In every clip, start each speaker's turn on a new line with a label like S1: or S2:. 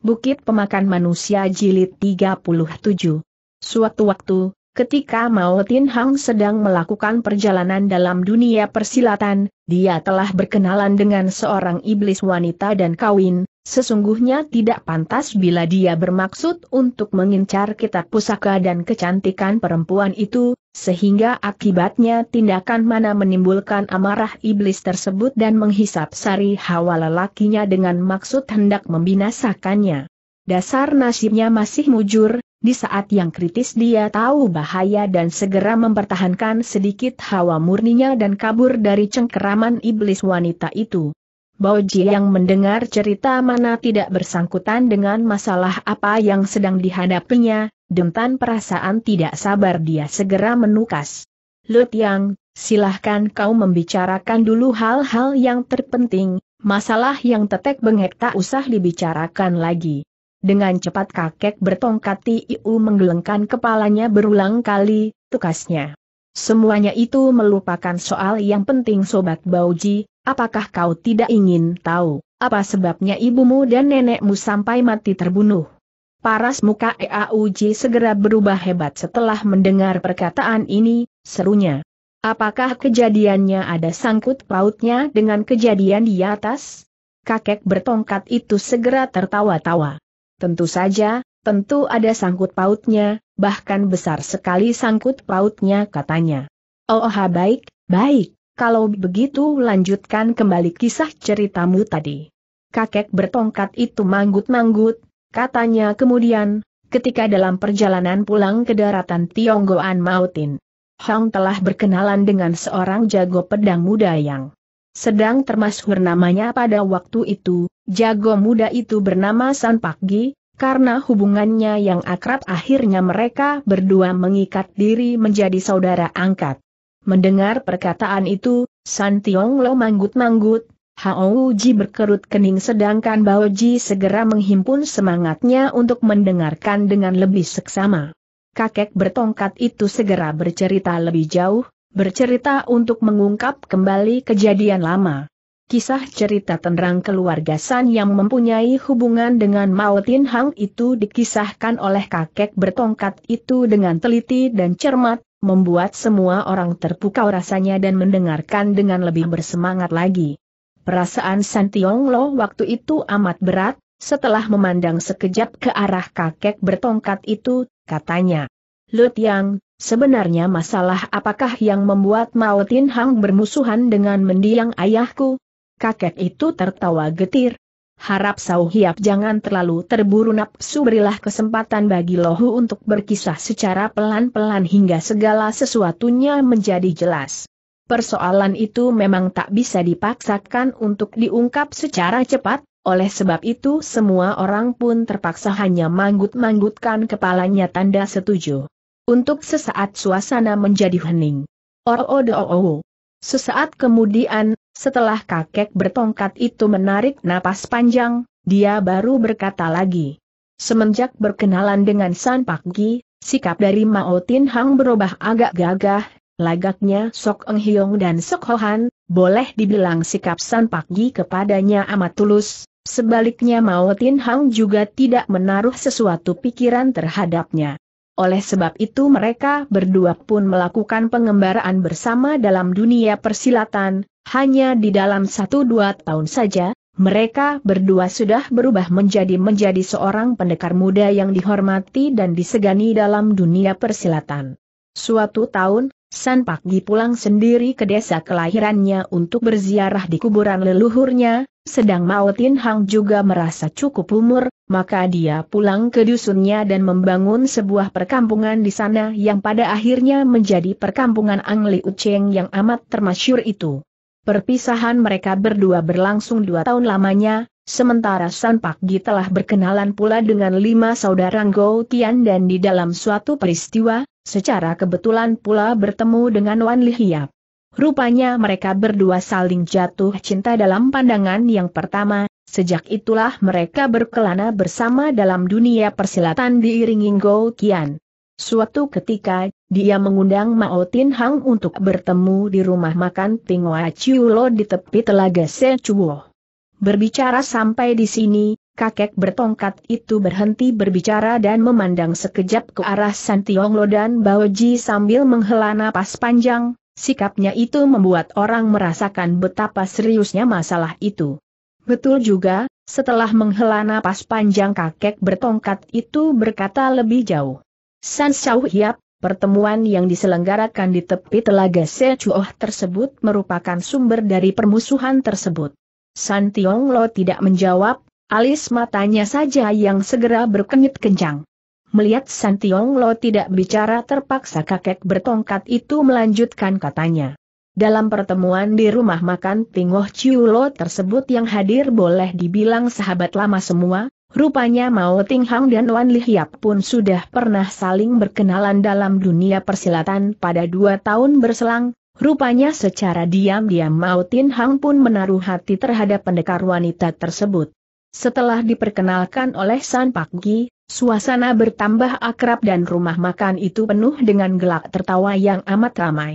S1: Bukit Pemakan Manusia Jilid 37. Suatu waktu, ketika Mao Hang sedang melakukan perjalanan dalam dunia persilatan, dia telah berkenalan dengan seorang iblis wanita dan kawin, sesungguhnya tidak pantas bila dia bermaksud untuk mengincar kitab pusaka dan kecantikan perempuan itu, sehingga akibatnya tindakan mana menimbulkan amarah iblis tersebut dan menghisap sari hawa lelakinya dengan maksud hendak membinasakannya. Dasar nasibnya masih mujur, di saat yang kritis dia tahu bahaya dan segera mempertahankan sedikit hawa murninya dan kabur dari cengkeraman iblis wanita itu. Boji yang mendengar cerita mana tidak bersangkutan dengan masalah apa yang sedang dihadapinya, Dempan perasaan tidak sabar dia segera menukas. Lut Yang, silahkan kau membicarakan dulu hal-hal yang terpenting, masalah yang tetek bengek tak usah dibicarakan lagi. Dengan cepat kakek bertongkat Iu menggelengkan kepalanya berulang kali, tukasnya. Semuanya itu melupakan soal yang penting Sobat Bauji, apakah kau tidak ingin tahu, apa sebabnya ibumu dan nenekmu sampai mati terbunuh? Paras muka EAUJ segera berubah hebat setelah mendengar perkataan ini, serunya. Apakah kejadiannya ada sangkut pautnya dengan kejadian di atas? Kakek bertongkat itu segera tertawa-tawa. Tentu saja, tentu ada sangkut pautnya, bahkan besar sekali sangkut pautnya katanya. Oh, oh baik, baik, kalau begitu lanjutkan kembali kisah ceritamu tadi. Kakek bertongkat itu manggut-manggut, katanya kemudian, ketika dalam perjalanan pulang ke daratan Tionggoan Mautin. Hong telah berkenalan dengan seorang jago pedang muda yang sedang termasuk namanya pada waktu itu, jago muda itu bernama San Pak karena hubungannya yang akrab akhirnya mereka berdua mengikat diri menjadi saudara angkat. Mendengar perkataan itu, San Tiong Lo manggut-manggut, Ji berkerut kening sedangkan Baoji segera menghimpun semangatnya untuk mendengarkan dengan lebih seksama. Kakek bertongkat itu segera bercerita lebih jauh, bercerita untuk mengungkap kembali kejadian lama. Kisah cerita tentang keluarga San yang mempunyai hubungan dengan Mao Hang itu dikisahkan oleh kakek bertongkat itu dengan teliti dan cermat, membuat semua orang terpukau rasanya dan mendengarkan dengan lebih bersemangat lagi. Perasaan San Tiong Lo waktu itu amat berat, setelah memandang sekejap ke arah kakek bertongkat itu, katanya. Lut Yang, sebenarnya masalah apakah yang membuat Mao Hang bermusuhan dengan mendiang ayahku? Kakek itu tertawa getir. Harap Sau Hiap jangan terlalu terburu nafsu berilah kesempatan bagi Lohu untuk berkisah secara pelan-pelan hingga segala sesuatunya menjadi jelas. Persoalan itu memang tak bisa dipaksakan untuk diungkap secara cepat, oleh sebab itu semua orang pun terpaksa hanya manggut-manggutkan kepalanya tanda setuju. Untuk sesaat suasana menjadi hening. Oh, oh, oh, oh. Sesaat kemudian, setelah kakek bertongkat itu menarik napas panjang, dia baru berkata lagi. Semenjak berkenalan dengan San Pak Gi, sikap dari Mao Tin Hang berubah agak gagah, Lagaknya Sok Eng Hiong dan Sok Hohan, boleh dibilang sikap San Pak Gi kepadanya amat tulus, sebaliknya Mao Tin Hang juga tidak menaruh sesuatu pikiran terhadapnya. Oleh sebab itu mereka berdua pun melakukan pengembaraan bersama dalam dunia persilatan, hanya di dalam satu dua tahun saja, mereka berdua sudah berubah menjadi menjadi seorang pendekar muda yang dihormati dan disegani dalam dunia persilatan. Suatu tahun, San Pakgi pulang sendiri ke desa kelahirannya untuk berziarah di kuburan leluhurnya, sedang Mao Hang juga merasa cukup umur, maka dia pulang ke dusunnya dan membangun sebuah perkampungan di sana yang pada akhirnya menjadi perkampungan Angli Uceng yang amat termasyur itu. Perpisahan mereka berdua berlangsung dua tahun lamanya, sementara San Pakgi telah berkenalan pula dengan lima saudara Ngo Tian dan di dalam suatu peristiwa, Secara kebetulan pula bertemu dengan Wan Lihiap. Rupanya mereka berdua saling jatuh cinta dalam pandangan yang pertama, sejak itulah mereka berkelana bersama dalam dunia persilatan diiringi Go Kian. Suatu ketika, dia mengundang Mao Tin Hang untuk bertemu di rumah makan Chiu Lo di tepi telaga Sechuo. Berbicara sampai di sini, kakek bertongkat itu berhenti berbicara dan memandang sekejap ke arah Santionglo dan Ji sambil menghela napas panjang, sikapnya itu membuat orang merasakan betapa seriusnya masalah itu. Betul juga, setelah menghela napas panjang kakek bertongkat itu berkata lebih jauh. San Shao Hiap, Pertemuan yang diselenggarakan di tepi telaga Sechuoh tersebut merupakan sumber dari permusuhan tersebut. San Tiong Lo tidak menjawab, Alis matanya saja yang segera berkenyit kencang. Melihat San Lo tidak bicara terpaksa kakek bertongkat itu melanjutkan katanya. Dalam pertemuan di rumah makan Tingoh lo tersebut yang hadir boleh dibilang sahabat lama semua, rupanya Mao Ting Hang dan Wan Hiap pun sudah pernah saling berkenalan dalam dunia persilatan pada dua tahun berselang, rupanya secara diam-diam Mao Ting Hang pun menaruh hati terhadap pendekar wanita tersebut. Setelah diperkenalkan oleh San Pak Gi, suasana bertambah akrab dan rumah makan itu penuh dengan gelak tertawa yang amat ramai.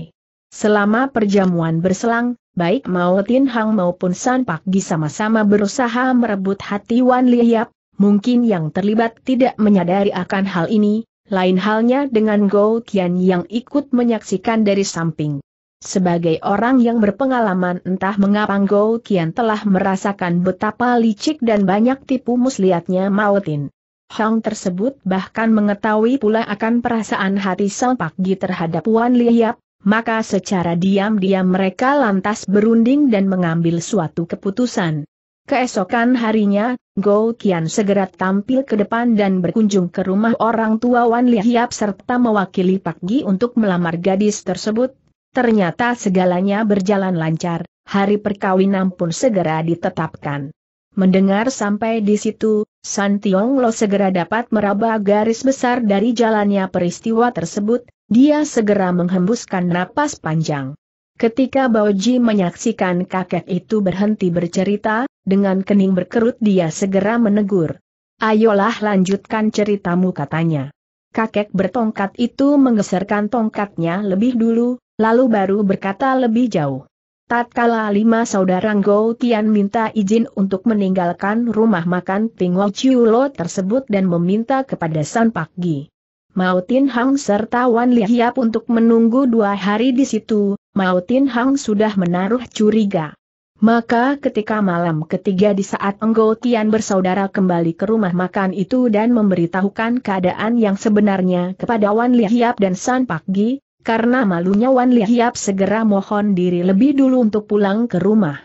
S1: Selama perjamuan berselang, baik Mao Tin Hang maupun San Pak Gi sama-sama berusaha merebut hati Wan Liap. mungkin yang terlibat tidak menyadari akan hal ini, lain halnya dengan Go Qian yang ikut menyaksikan dari samping. Sebagai orang yang berpengalaman entah mengapa Gou Kian telah merasakan betapa licik dan banyak tipu muslihatnya Mautin. Hong tersebut bahkan mengetahui pula akan perasaan hati Sang Pak Gi terhadap Wan Liyap. maka secara diam-diam mereka lantas berunding dan mengambil suatu keputusan. Keesokan harinya, Gou Kian segera tampil ke depan dan berkunjung ke rumah orang tua Wan Liyap serta mewakili Pak Gi untuk melamar gadis tersebut, Ternyata segalanya berjalan lancar, hari perkawinan pun segera ditetapkan. Mendengar sampai di situ, San Tiong Lo segera dapat meraba garis besar dari jalannya peristiwa tersebut, dia segera menghembuskan napas panjang. Ketika Baoji menyaksikan kakek itu berhenti bercerita, dengan kening berkerut dia segera menegur. Ayolah lanjutkan ceritamu katanya. Kakek bertongkat itu menggeserkan tongkatnya lebih dulu, lalu baru berkata lebih jauh. Tatkala lima saudara Ngo Tian minta izin untuk meninggalkan rumah makan Pingwa Chiulo tersebut dan meminta kepada San Pak Gi. Mao Tin Hang serta Wan Hiap untuk menunggu dua hari di situ, Mao Tin Hang sudah menaruh curiga. Maka ketika malam ketiga di saat Ngo Tian bersaudara kembali ke rumah makan itu dan memberitahukan keadaan yang sebenarnya kepada Wan Hiap dan San Pak Gi, karena malunya Wan Lihiap segera mohon diri lebih dulu untuk pulang ke rumah.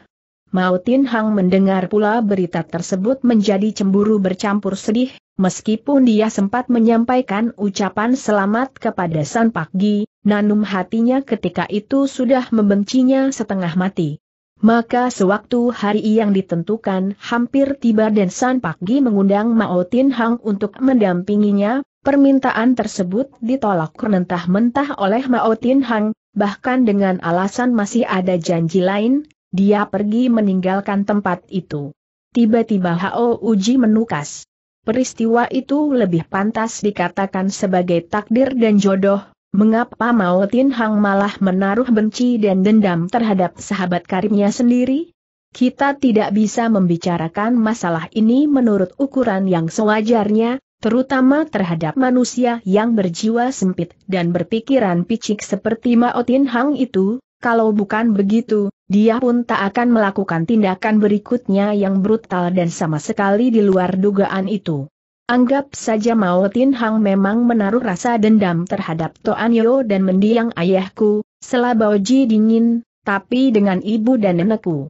S1: Mao Tin Hang mendengar pula berita tersebut menjadi cemburu bercampur sedih, meskipun dia sempat menyampaikan ucapan selamat kepada San Pak Gi, nanum hatinya ketika itu sudah membencinya setengah mati. Maka sewaktu hari yang ditentukan hampir tiba dan San Pak Gi mengundang Mao Tin Hang untuk mendampinginya, Permintaan tersebut ditolak rentah mentah oleh Mao Tin Hang, bahkan dengan alasan masih ada janji lain, dia pergi meninggalkan tempat itu. Tiba-tiba Hao Uji menukas. Peristiwa itu lebih pantas dikatakan sebagai takdir dan jodoh, mengapa Mao Tin Hang malah menaruh benci dan dendam terhadap sahabat karibnya sendiri? Kita tidak bisa membicarakan masalah ini menurut ukuran yang sewajarnya, terutama terhadap manusia yang berjiwa sempit dan berpikiran picik seperti Mao Tin Hang itu, kalau bukan begitu, dia pun tak akan melakukan tindakan berikutnya yang brutal dan sama sekali di luar dugaan itu. Anggap saja Mao Tin Hang memang menaruh rasa dendam terhadap Toanyo Yo dan mendiang ayahku, Selabauji dingin, tapi dengan ibu dan nenekku.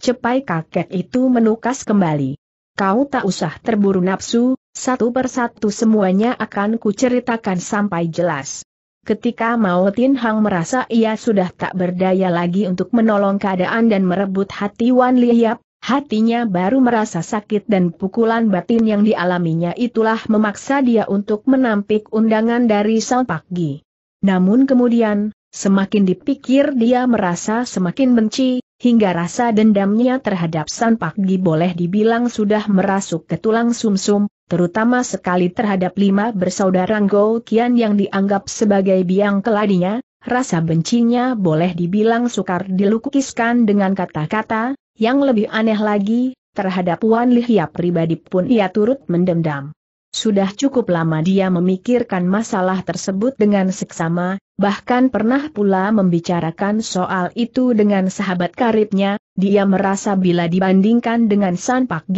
S1: Cepai kakek itu menukas kembali kau tak usah terburu nafsu, satu persatu semuanya akan kuceritakan sampai jelas. Ketika Mao Tin Hang merasa ia sudah tak berdaya lagi untuk menolong keadaan dan merebut hati Wan Liyap, hatinya baru merasa sakit dan pukulan batin yang dialaminya itulah memaksa dia untuk menampik undangan dari Sang Pak Gi. Namun kemudian, semakin dipikir dia merasa semakin benci, hingga rasa dendamnya terhadap San Pak Gi boleh dibilang sudah merasuk ke tulang sumsum, -sum, terutama sekali terhadap lima bersaudara Ngo Kian yang dianggap sebagai biang keladinya, rasa bencinya boleh dibilang sukar dilukiskan dengan kata-kata, yang lebih aneh lagi, terhadap Wan Lihia pribadi pun ia turut mendendam. Sudah cukup lama dia memikirkan masalah tersebut dengan seksama, bahkan pernah pula membicarakan soal itu dengan sahabat karibnya, dia merasa bila dibandingkan dengan San Pak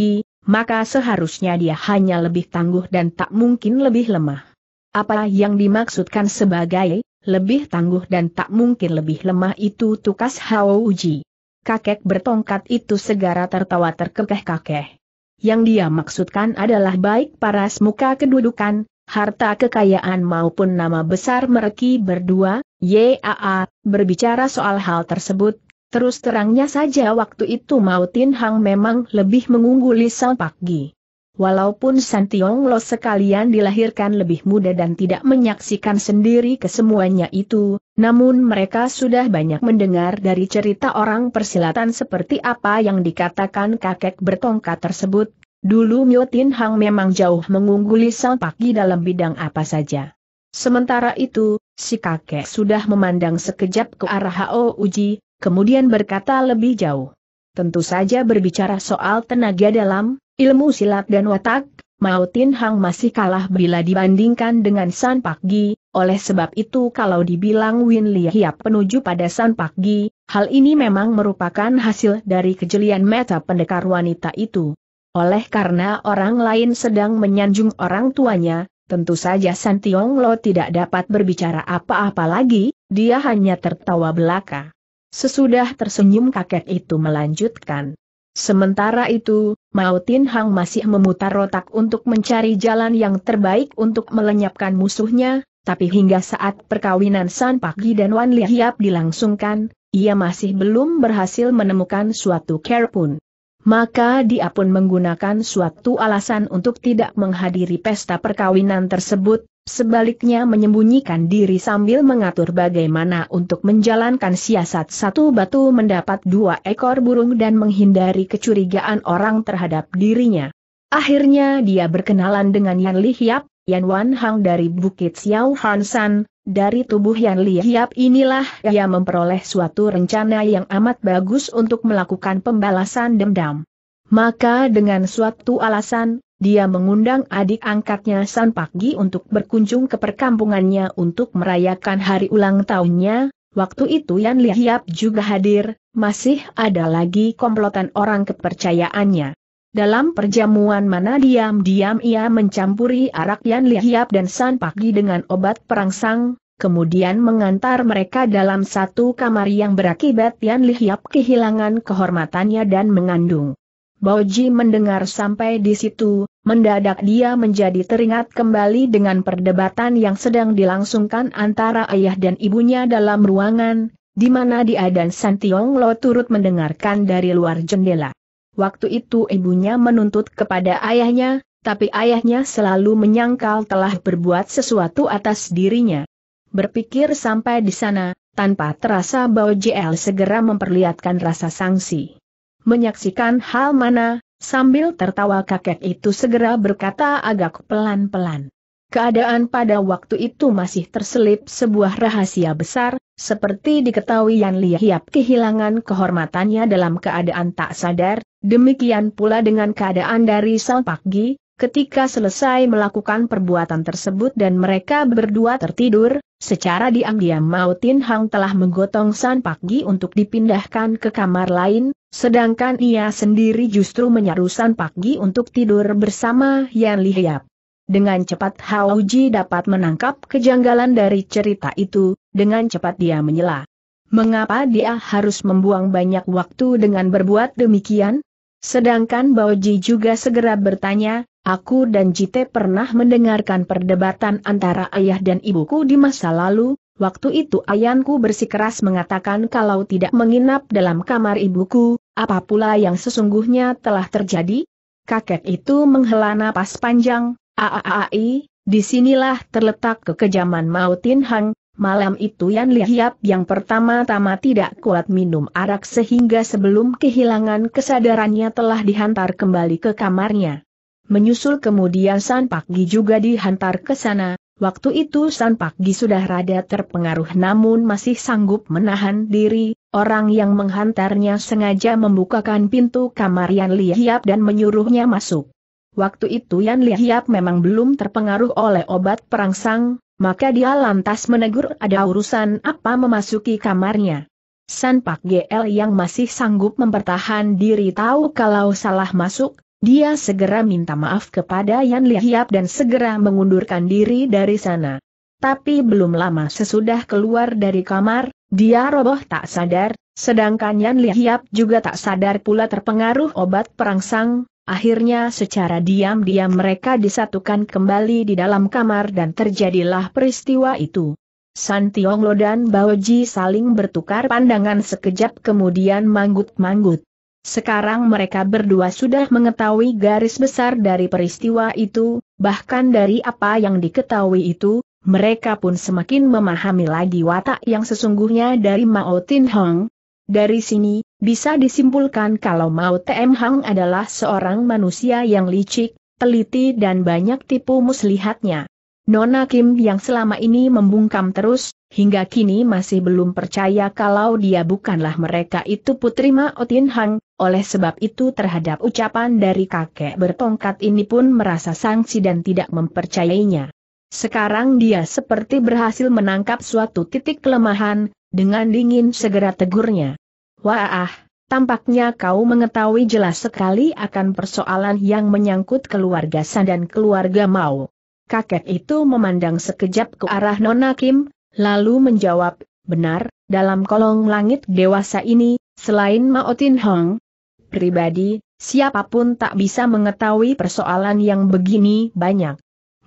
S1: maka seharusnya dia hanya lebih tangguh dan tak mungkin lebih lemah. Apa yang dimaksudkan sebagai lebih tangguh dan tak mungkin lebih lemah itu tukas Hao Uji. Kakek bertongkat itu segera tertawa terkekeh kekeh yang dia maksudkan adalah baik paras muka kedudukan, harta kekayaan maupun nama besar mereka berdua, YAA, berbicara soal hal tersebut, terus terangnya saja waktu itu Mautin Hang memang lebih mengungguli Sang Pakgi. Walaupun Tiong Lo sekalian dilahirkan lebih muda dan tidak menyaksikan sendiri kesemuanya itu, namun mereka sudah banyak mendengar dari cerita orang persilatan seperti apa yang dikatakan kakek bertongkat tersebut. Dulu Mio Tin Hang memang jauh mengungguli Sang Paki dalam bidang apa saja. Sementara itu, si kakek sudah memandang sekejap ke arah Hao Uji, kemudian berkata lebih jauh. Tentu saja berbicara soal tenaga dalam, Ilmu silat dan watak, Mao Tin Hang masih kalah bila dibandingkan dengan San Pak Gi, oleh sebab itu kalau dibilang Win Li Hiap penuju pada San Pak Gi, hal ini memang merupakan hasil dari kejelian meta pendekar wanita itu. Oleh karena orang lain sedang menyanjung orang tuanya, tentu saja San Tiong Lo tidak dapat berbicara apa-apa lagi, dia hanya tertawa belaka. Sesudah tersenyum kakek itu melanjutkan. Sementara itu, Mao Tin Hang masih memutar otak untuk mencari jalan yang terbaik untuk melenyapkan musuhnya, tapi hingga saat perkawinan San Pagi dan Wan Li Hiap dilangsungkan, ia masih belum berhasil menemukan suatu care pun. Maka dia pun menggunakan suatu alasan untuk tidak menghadiri pesta perkawinan tersebut, sebaliknya menyembunyikan diri sambil mengatur bagaimana untuk menjalankan siasat satu batu mendapat dua ekor burung dan menghindari kecurigaan orang terhadap dirinya. Akhirnya dia berkenalan dengan Yan Li Hiap, Yan Wan Hang dari Bukit Xiao Hansan. dari tubuh Yan Li Hiap inilah ia memperoleh suatu rencana yang amat bagus untuk melakukan pembalasan dendam. Maka dengan suatu alasan, dia mengundang adik angkatnya San Pak untuk berkunjung ke perkampungannya untuk merayakan hari ulang tahunnya, waktu itu Yan Li juga hadir, masih ada lagi komplotan orang kepercayaannya. Dalam perjamuan mana diam-diam ia mencampuri arak Yan Li dan San Pak dengan obat perangsang, kemudian mengantar mereka dalam satu kamar yang berakibat Yan Li kehilangan kehormatannya dan mengandung Boji mendengar sampai di situ, mendadak dia menjadi teringat kembali dengan perdebatan yang sedang dilangsungkan antara ayah dan ibunya dalam ruangan, di mana dia dan Santiong Lo turut mendengarkan dari luar jendela. Waktu itu ibunya menuntut kepada ayahnya, tapi ayahnya selalu menyangkal telah berbuat sesuatu atas dirinya. Berpikir sampai di sana, tanpa terasa Bao JL segera memperlihatkan rasa sangsi menyaksikan hal mana, sambil tertawa kakek itu segera berkata agak pelan-pelan. Keadaan pada waktu itu masih terselip sebuah rahasia besar, seperti diketahui Yan Lihiap kehilangan kehormatannya dalam keadaan tak sadar, demikian pula dengan keadaan dari Gi, Ketika selesai melakukan perbuatan tersebut dan mereka berdua tertidur, secara diam-diam Mao Tin Hang telah menggotong San Pak Gi untuk dipindahkan ke kamar lain, sedangkan ia sendiri justru menyaru San Pak Gi untuk tidur bersama Yan Li Hiap. Dengan cepat Hao Ji dapat menangkap kejanggalan dari cerita itu, dengan cepat dia menyela. Mengapa dia harus membuang banyak waktu dengan berbuat demikian? Sedangkan Bao Ji juga segera bertanya, Aku dan Jite pernah mendengarkan perdebatan antara ayah dan ibuku di masa lalu, waktu itu ayanku bersikeras mengatakan kalau tidak menginap dalam kamar ibuku, apa pula yang sesungguhnya telah terjadi? Kakek itu menghela napas panjang, aaai, disinilah terletak kekejaman Mautin Hang, Malam itu Yan Lihiap yang pertama-tama tidak kuat minum arak sehingga sebelum kehilangan kesadarannya telah dihantar kembali ke kamarnya. Menyusul kemudian San Pakgi juga dihantar ke sana, waktu itu San Pakgi sudah rada terpengaruh namun masih sanggup menahan diri, orang yang menghantarnya sengaja membukakan pintu kamar Yan Lihiap dan menyuruhnya masuk. Waktu itu Yan Lihiap memang belum terpengaruh oleh obat perangsang, maka dia lantas menegur ada urusan apa memasuki kamarnya. San Pak GL yang masih sanggup mempertahankan diri tahu kalau salah masuk, dia segera minta maaf kepada Yan Lihiap dan segera mengundurkan diri dari sana. Tapi belum lama sesudah keluar dari kamar, dia roboh tak sadar, sedangkan Yan Lihiap juga tak sadar pula terpengaruh obat perangsang, Akhirnya secara diam-diam mereka disatukan kembali di dalam kamar dan terjadilah peristiwa itu. San Tionglo dan Bao Ji saling bertukar pandangan sekejap kemudian manggut-manggut. Sekarang mereka berdua sudah mengetahui garis besar dari peristiwa itu, bahkan dari apa yang diketahui itu, mereka pun semakin memahami lagi watak yang sesungguhnya dari Mao Tin Hong. Dari sini, bisa disimpulkan kalau Mao Tem Hong adalah seorang manusia yang licik, teliti dan banyak tipu muslihatnya. Nona Kim yang selama ini membungkam terus, hingga kini masih belum percaya kalau dia bukanlah mereka itu Putri Mao Tien Hang, oleh sebab itu terhadap ucapan dari kakek bertongkat ini pun merasa sangsi dan tidak mempercayainya. Sekarang dia seperti berhasil menangkap suatu titik kelemahan, dengan dingin segera tegurnya. Wah, tampaknya kau mengetahui jelas sekali akan persoalan yang menyangkut keluarga San dan keluarga Mao. Kakek itu memandang sekejap ke arah Nona Kim, lalu menjawab, benar, dalam kolong langit dewasa ini, selain Mao Hong, pribadi, siapapun tak bisa mengetahui persoalan yang begini banyak.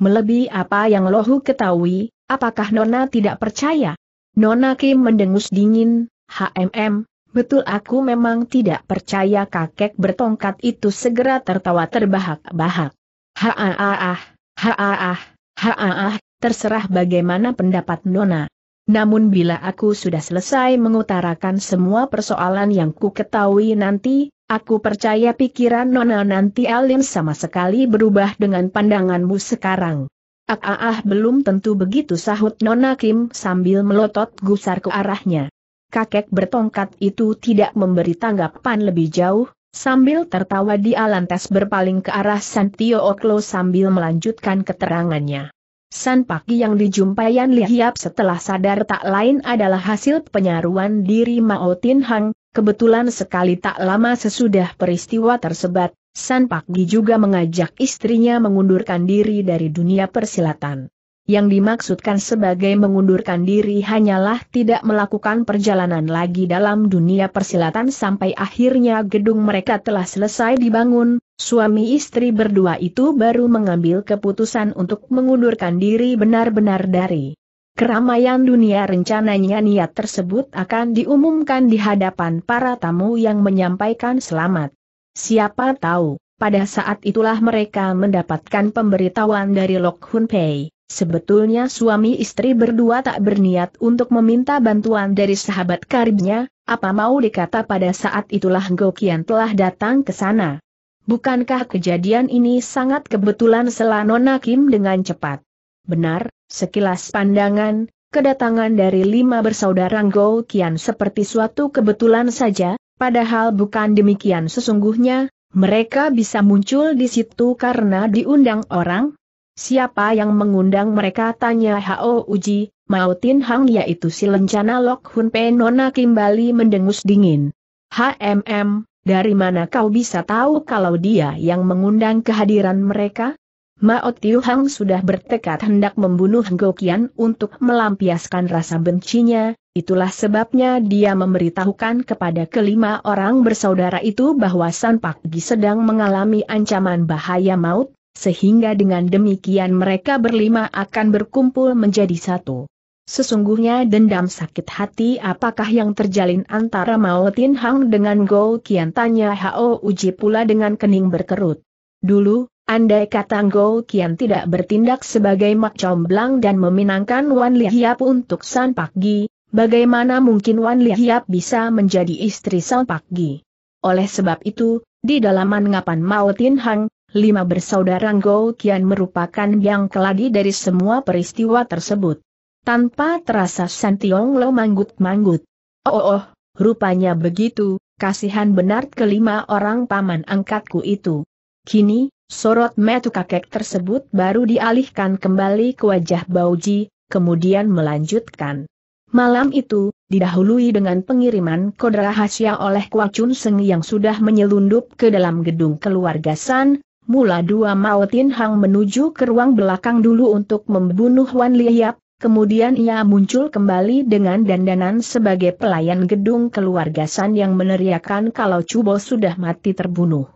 S1: Melebihi apa yang Lohu ketahui, apakah Nona tidak percaya? Nona Kim mendengus dingin, HMM, betul aku memang tidak percaya kakek bertongkat itu segera tertawa terbahak-bahak. Haaah, haaah, haaah, terserah bagaimana pendapat Nona. Namun bila aku sudah selesai mengutarakan semua persoalan yang ku ketahui nanti, aku percaya pikiran Nona nanti alim sama sekali berubah dengan pandanganmu sekarang. Ah, ah, ah belum tentu begitu sahut Nona Kim sambil melotot gusar ke arahnya. Kakek bertongkat itu tidak memberi tanggapan lebih jauh, sambil tertawa di lantas berpaling ke arah Santio Oklo sambil melanjutkan keterangannya. San Paki yang dijumpai Yan Lihiap setelah sadar tak lain adalah hasil penyaruan diri Mao Tin Hang, kebetulan sekali tak lama sesudah peristiwa tersebut, San Paki juga mengajak istrinya mengundurkan diri dari dunia persilatan. Yang dimaksudkan sebagai mengundurkan diri hanyalah tidak melakukan perjalanan lagi dalam dunia persilatan sampai akhirnya gedung mereka telah selesai dibangun, suami istri berdua itu baru mengambil keputusan untuk mengundurkan diri benar-benar dari keramaian dunia rencananya niat tersebut akan diumumkan di hadapan para tamu yang menyampaikan selamat. Siapa tahu, pada saat itulah mereka mendapatkan pemberitahuan dari Lok Hun Pei. Sebetulnya suami istri berdua tak berniat untuk meminta bantuan dari sahabat karibnya, apa mau dikata pada saat itulah Gokian telah datang ke sana. Bukankah kejadian ini sangat kebetulan Selanona Kim dengan cepat? Benar, sekilas pandangan, kedatangan dari lima bersaudara Gokian seperti suatu kebetulan saja, padahal bukan demikian sesungguhnya, mereka bisa muncul di situ karena diundang orang, Siapa yang mengundang mereka? Tanya Hao Uji, Mao Tin Hang yaitu si lencana Lok Hun Nona kembali mendengus dingin. HMM, dari mana kau bisa tahu kalau dia yang mengundang kehadiran mereka? Mao Tiu Hang sudah bertekad hendak membunuh Gokian untuk melampiaskan rasa bencinya, itulah sebabnya dia memberitahukan kepada kelima orang bersaudara itu bahwa San Pak Gi sedang mengalami ancaman bahaya maut, sehingga dengan demikian mereka berlima akan berkumpul menjadi satu. Sesungguhnya dendam sakit hati apakah yang terjalin antara Mao Tin Hang dengan Go Kian tanya Hao Uji pula dengan kening berkerut. Dulu, andai kata Go Kian tidak bertindak sebagai mak comblang dan meminangkan Wan Lihiap untuk San Pak Gi, bagaimana mungkin Wan Lihiap bisa menjadi istri San Pak Gi? Oleh sebab itu, di dalam anggapan Mao Tin Hang, lima bersaudara Ngo Kian merupakan yang keladi dari semua peristiwa tersebut. Tanpa terasa Santiong Lo manggut-manggut. Oh, oh, oh, rupanya begitu, kasihan benar kelima orang paman angkatku itu. Kini, sorot metu kakek tersebut baru dialihkan kembali ke wajah Bauji, kemudian melanjutkan. Malam itu, didahului dengan pengiriman kode rahasia oleh Kuacun Seng yang sudah menyelundup ke dalam gedung keluarga San, mula dua Mao Hang menuju ke ruang belakang dulu untuk membunuh Wan Liap, kemudian ia muncul kembali dengan dandanan sebagai pelayan gedung keluarga San yang meneriakan kalau Cubo sudah mati terbunuh.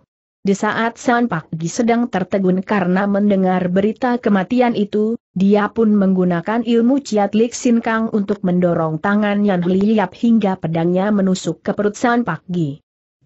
S1: Di saat San Pak Gi sedang tertegun karena mendengar berita kematian itu, dia pun menggunakan ilmu Ciat Lik Sin Kang untuk mendorong tangan Yan Liap hingga pedangnya menusuk ke perut San Pak Gi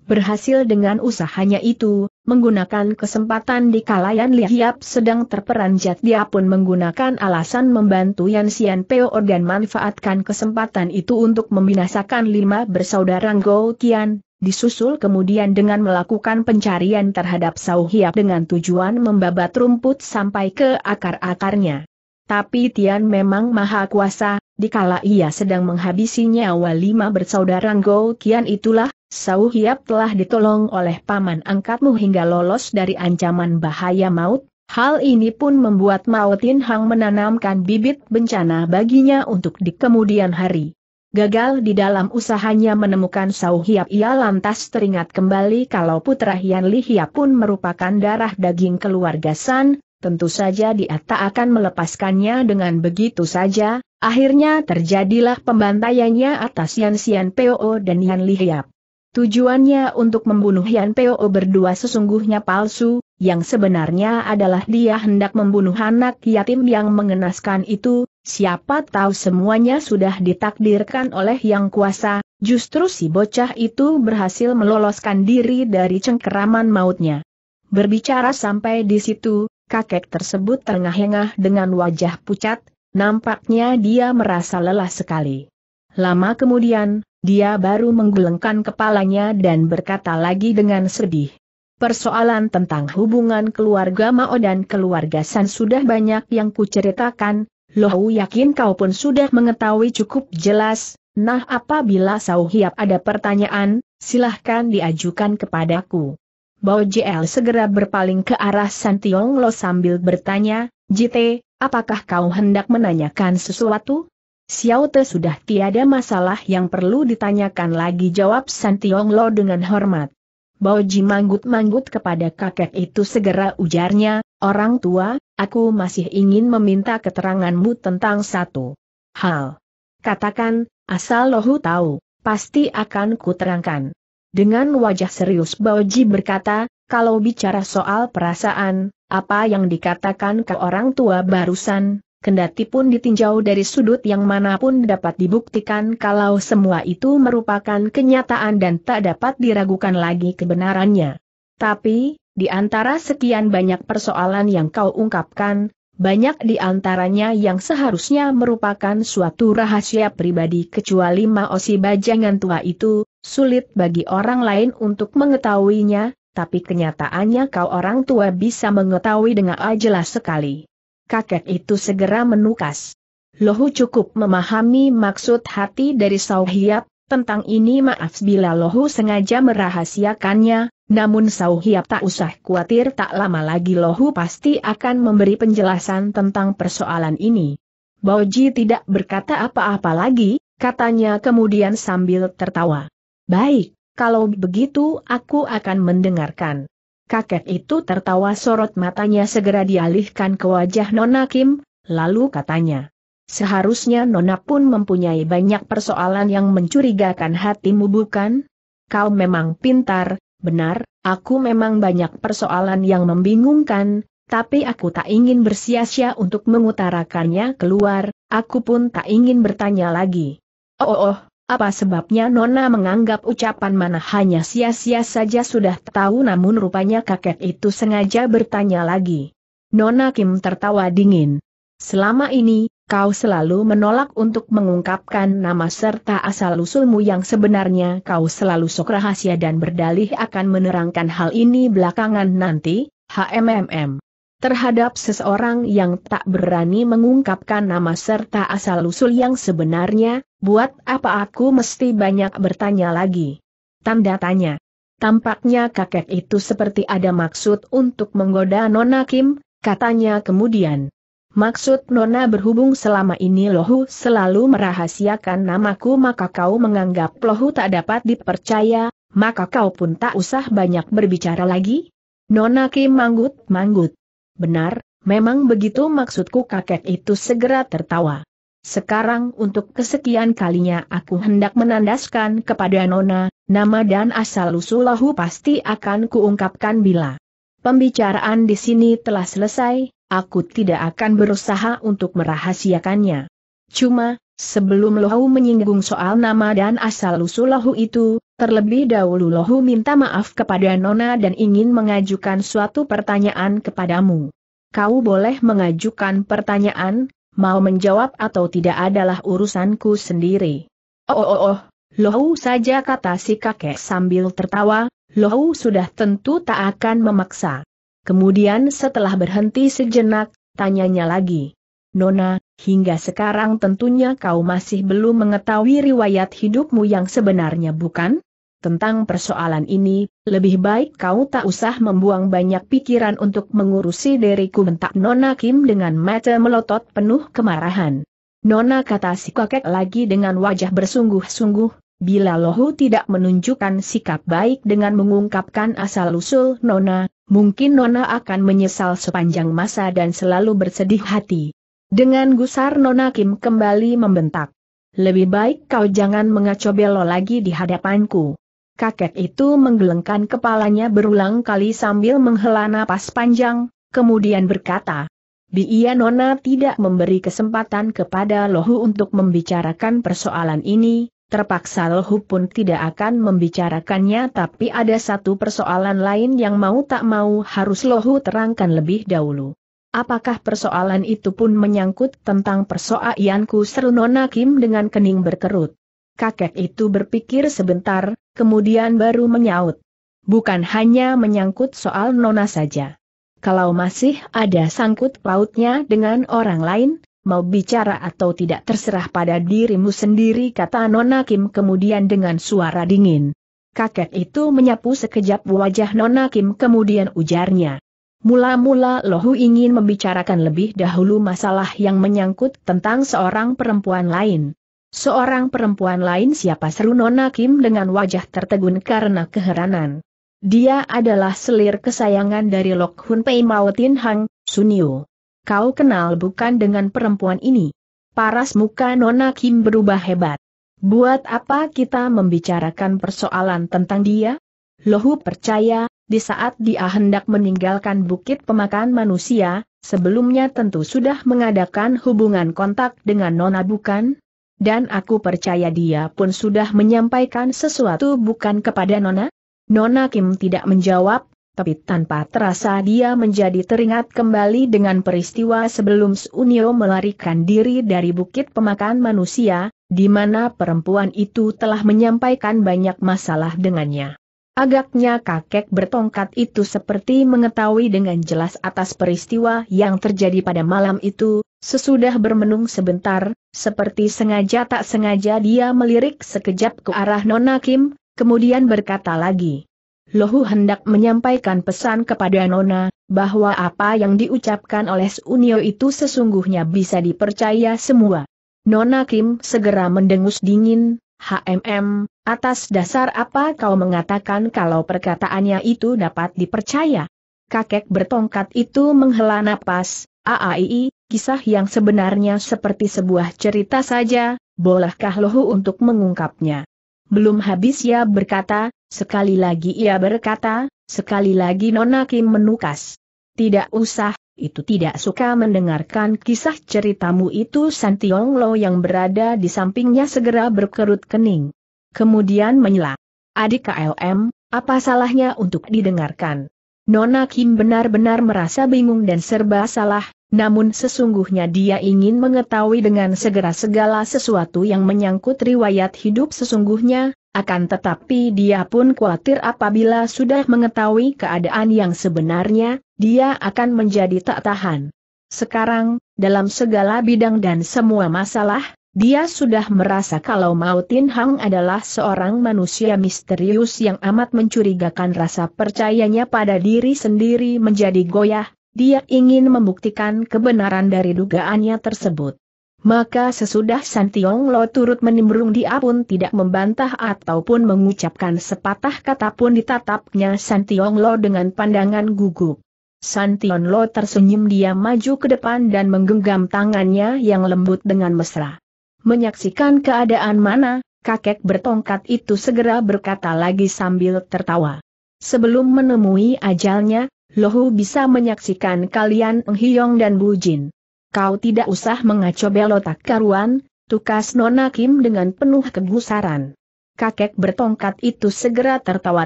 S1: berhasil dengan usahanya itu, menggunakan kesempatan di kalayan Hiap sedang terperanjat dia pun menggunakan alasan membantu Yan Xian Peo dan manfaatkan kesempatan itu untuk membinasakan lima bersaudara Ngo Tian, disusul kemudian dengan melakukan pencarian terhadap Sau Hiap dengan tujuan membabat rumput sampai ke akar-akarnya. Tapi Tian memang maha kuasa, dikala ia sedang menghabisi nyawa lima bersaudara Ngo Kian itulah, Sau Hiap telah ditolong oleh paman angkatmu hingga lolos dari ancaman bahaya maut, hal ini pun membuat Mautin Hang menanamkan bibit bencana baginya untuk di kemudian hari. Gagal di dalam usahanya menemukan Sau Hiap ia lantas teringat kembali kalau putra Hian Li Hiap pun merupakan darah daging keluarga San, tentu saja dia tak akan melepaskannya dengan begitu saja, akhirnya terjadilah pembantaiannya atas Yan Sian Peo dan Yan Li Hiap. Tujuannya untuk membunuh Yan Peo berdua sesungguhnya palsu, yang sebenarnya adalah dia hendak membunuh anak yatim yang mengenaskan itu, siapa tahu semuanya sudah ditakdirkan oleh yang kuasa, justru si bocah itu berhasil meloloskan diri dari cengkeraman mautnya. Berbicara sampai di situ, kakek tersebut terengah-engah dengan wajah pucat, nampaknya dia merasa lelah sekali. Lama kemudian, dia baru menggelengkan kepalanya dan berkata lagi dengan sedih. Persoalan tentang hubungan keluarga Mao dan keluarga San sudah banyak yang kuceritakan, Lohu yakin kau pun sudah mengetahui cukup jelas, nah apabila Sau Hiap ada pertanyaan, silahkan diajukan kepadaku. Bao JL segera berpaling ke arah San Tiong Lo sambil bertanya, Jite, apakah kau hendak menanyakan sesuatu? Xiao Te sudah tiada masalah yang perlu ditanyakan lagi jawab San Tiong Lo dengan hormat. Bao Ji manggut-manggut kepada kakek itu segera ujarnya, Orang tua, aku masih ingin meminta keteranganmu tentang satu hal. Katakan, asal lohu tahu, pasti akan kuterangkan. Dengan wajah serius Bao Ji berkata, kalau bicara soal perasaan, apa yang dikatakan ke orang tua barusan, kendati pun ditinjau dari sudut yang manapun dapat dibuktikan kalau semua itu merupakan kenyataan dan tak dapat diragukan lagi kebenarannya. Tapi, di antara sekian banyak persoalan yang kau ungkapkan, banyak di antaranya yang seharusnya merupakan suatu rahasia pribadi kecuali Maosi bajangan tua itu, sulit bagi orang lain untuk mengetahuinya, tapi kenyataannya kau orang tua bisa mengetahui dengan jelas sekali kakek itu segera menukas. Lohu cukup memahami maksud hati dari Sau Hiap, tentang ini maaf bila Lohu sengaja merahasiakannya, namun Sau Hiap tak usah khawatir tak lama lagi Lohu pasti akan memberi penjelasan tentang persoalan ini. Boji tidak berkata apa-apa lagi, katanya kemudian sambil tertawa. Baik, kalau begitu aku akan mendengarkan. Kakek itu tertawa sorot matanya segera dialihkan ke wajah Nona Kim, lalu katanya. Seharusnya Nona pun mempunyai banyak persoalan yang mencurigakan hatimu bukan? Kau memang pintar, benar, aku memang banyak persoalan yang membingungkan, tapi aku tak ingin bersia-sia untuk mengutarakannya keluar, aku pun tak ingin bertanya lagi. Oh, oh, oh apa sebabnya Nona menganggap ucapan mana hanya sia-sia saja sudah tahu namun rupanya kakek itu sengaja bertanya lagi. Nona Kim tertawa dingin. Selama ini, kau selalu menolak untuk mengungkapkan nama serta asal-usulmu yang sebenarnya kau selalu sok rahasia dan berdalih akan menerangkan hal ini belakangan nanti, HMMM terhadap seseorang yang tak berani mengungkapkan nama serta asal-usul yang sebenarnya, buat apa aku mesti banyak bertanya lagi? Tanda tanya. Tampaknya kakek itu seperti ada maksud untuk menggoda Nona Kim, katanya kemudian. Maksud Nona berhubung selama ini Lohu selalu merahasiakan namaku maka kau menganggap Lohu tak dapat dipercaya, maka kau pun tak usah banyak berbicara lagi? Nona Kim manggut-manggut. Benar, memang begitu maksudku kakek itu segera tertawa. Sekarang untuk kesekian kalinya aku hendak menandaskan kepada Nona, nama dan asal-usul pasti akan kuungkapkan bila pembicaraan di sini telah selesai, aku tidak akan berusaha untuk merahasiakannya. Cuma, Sebelum Lohu menyinggung soal nama dan asal-usul Lohu itu, terlebih dahulu Lohu minta maaf kepada Nona dan ingin mengajukan suatu pertanyaan kepadamu. Kau boleh mengajukan pertanyaan, mau menjawab atau tidak adalah urusanku sendiri. Oh oh oh, oh. Lohu saja kata si kakek sambil tertawa, Lohu sudah tentu tak akan memaksa. Kemudian setelah berhenti sejenak, tanyanya lagi. Nona, Hingga sekarang tentunya kau masih belum mengetahui riwayat hidupmu yang sebenarnya bukan? Tentang persoalan ini, lebih baik kau tak usah membuang banyak pikiran untuk mengurusi diriku bentak Nona Kim dengan mata melotot penuh kemarahan. Nona kata si kakek lagi dengan wajah bersungguh-sungguh, bila Lohu tidak menunjukkan sikap baik dengan mengungkapkan asal-usul Nona, mungkin Nona akan menyesal sepanjang masa dan selalu bersedih hati. Dengan gusar Nona Kim kembali membentak. Lebih baik kau jangan mengacau belo lagi di hadapanku. Kakek itu menggelengkan kepalanya berulang kali sambil menghela napas panjang, kemudian berkata, Biya Nona tidak memberi kesempatan kepada Lohu untuk membicarakan persoalan ini, terpaksa Lohu pun tidak akan membicarakannya tapi ada satu persoalan lain yang mau tak mau harus Lohu terangkan lebih dahulu. Apakah persoalan itu pun menyangkut tentang persoalanku seru Nona Kim dengan kening berkerut? Kakek itu berpikir sebentar, kemudian baru menyaut. Bukan hanya menyangkut soal Nona saja. Kalau masih ada sangkut pautnya dengan orang lain, mau bicara atau tidak terserah pada dirimu sendiri kata Nona Kim kemudian dengan suara dingin. Kakek itu menyapu sekejap wajah Nona Kim kemudian ujarnya. Mula-mula Lohu ingin membicarakan lebih dahulu masalah yang menyangkut tentang seorang perempuan lain. Seorang perempuan lain siapa seru Nona Kim dengan wajah tertegun karena keheranan. Dia adalah selir kesayangan dari Lok Hun Pei Mao Tin Hang, Sunio. Kau kenal bukan dengan perempuan ini? Paras muka Nona Kim berubah hebat. Buat apa kita membicarakan persoalan tentang dia? Lohu percaya, di saat dia hendak meninggalkan bukit pemakan manusia, sebelumnya tentu sudah mengadakan hubungan kontak dengan Nona bukan? Dan aku percaya dia pun sudah menyampaikan sesuatu bukan kepada Nona? Nona Kim tidak menjawab, tapi tanpa terasa dia menjadi teringat kembali dengan peristiwa sebelum Sunio melarikan diri dari bukit pemakan manusia, di mana perempuan itu telah menyampaikan banyak masalah dengannya. Agaknya kakek bertongkat itu seperti mengetahui dengan jelas atas peristiwa yang terjadi pada malam itu, sesudah bermenung sebentar, seperti sengaja tak sengaja dia melirik sekejap ke arah Nona Kim, kemudian berkata lagi. Lohu hendak menyampaikan pesan kepada Nona, bahwa apa yang diucapkan oleh Sunio itu sesungguhnya bisa dipercaya semua. Nona Kim segera mendengus dingin, HMM, atas dasar apa kau mengatakan kalau perkataannya itu dapat dipercaya? Kakek bertongkat itu menghela napas, aaii, kisah yang sebenarnya seperti sebuah cerita saja, bolehkah lohu untuk mengungkapnya? Belum habis ia berkata, sekali lagi ia berkata, sekali lagi Nona Kim menukas. Tidak usah, itu tidak suka mendengarkan kisah ceritamu itu San Tiong Lo yang berada di sampingnya segera berkerut kening. Kemudian menyela. Adik KLM, apa salahnya untuk didengarkan? Nona Kim benar-benar merasa bingung dan serba salah, namun sesungguhnya dia ingin mengetahui dengan segera segala sesuatu yang menyangkut riwayat hidup sesungguhnya, akan tetapi dia pun khawatir apabila sudah mengetahui keadaan yang sebenarnya, dia akan menjadi tak tahan. Sekarang, dalam segala bidang dan semua masalah, dia sudah merasa kalau Mao Hang adalah seorang manusia misterius yang amat mencurigakan rasa percayanya pada diri sendiri menjadi goyah, dia ingin membuktikan kebenaran dari dugaannya tersebut. Maka sesudah San Lo turut menimbrung dia pun tidak membantah ataupun mengucapkan sepatah kata pun ditatapnya San Tiong Lo dengan pandangan gugup. San Lo tersenyum dia maju ke depan dan menggenggam tangannya yang lembut dengan mesra. Menyaksikan keadaan mana, kakek bertongkat itu segera berkata lagi sambil tertawa. Sebelum menemui ajalnya, Lohu bisa menyaksikan kalian Enghiong dan Bujin. Kau tidak usah mengacau belotak karuan, tukas Nona Kim dengan penuh kegusaran. Kakek bertongkat itu segera tertawa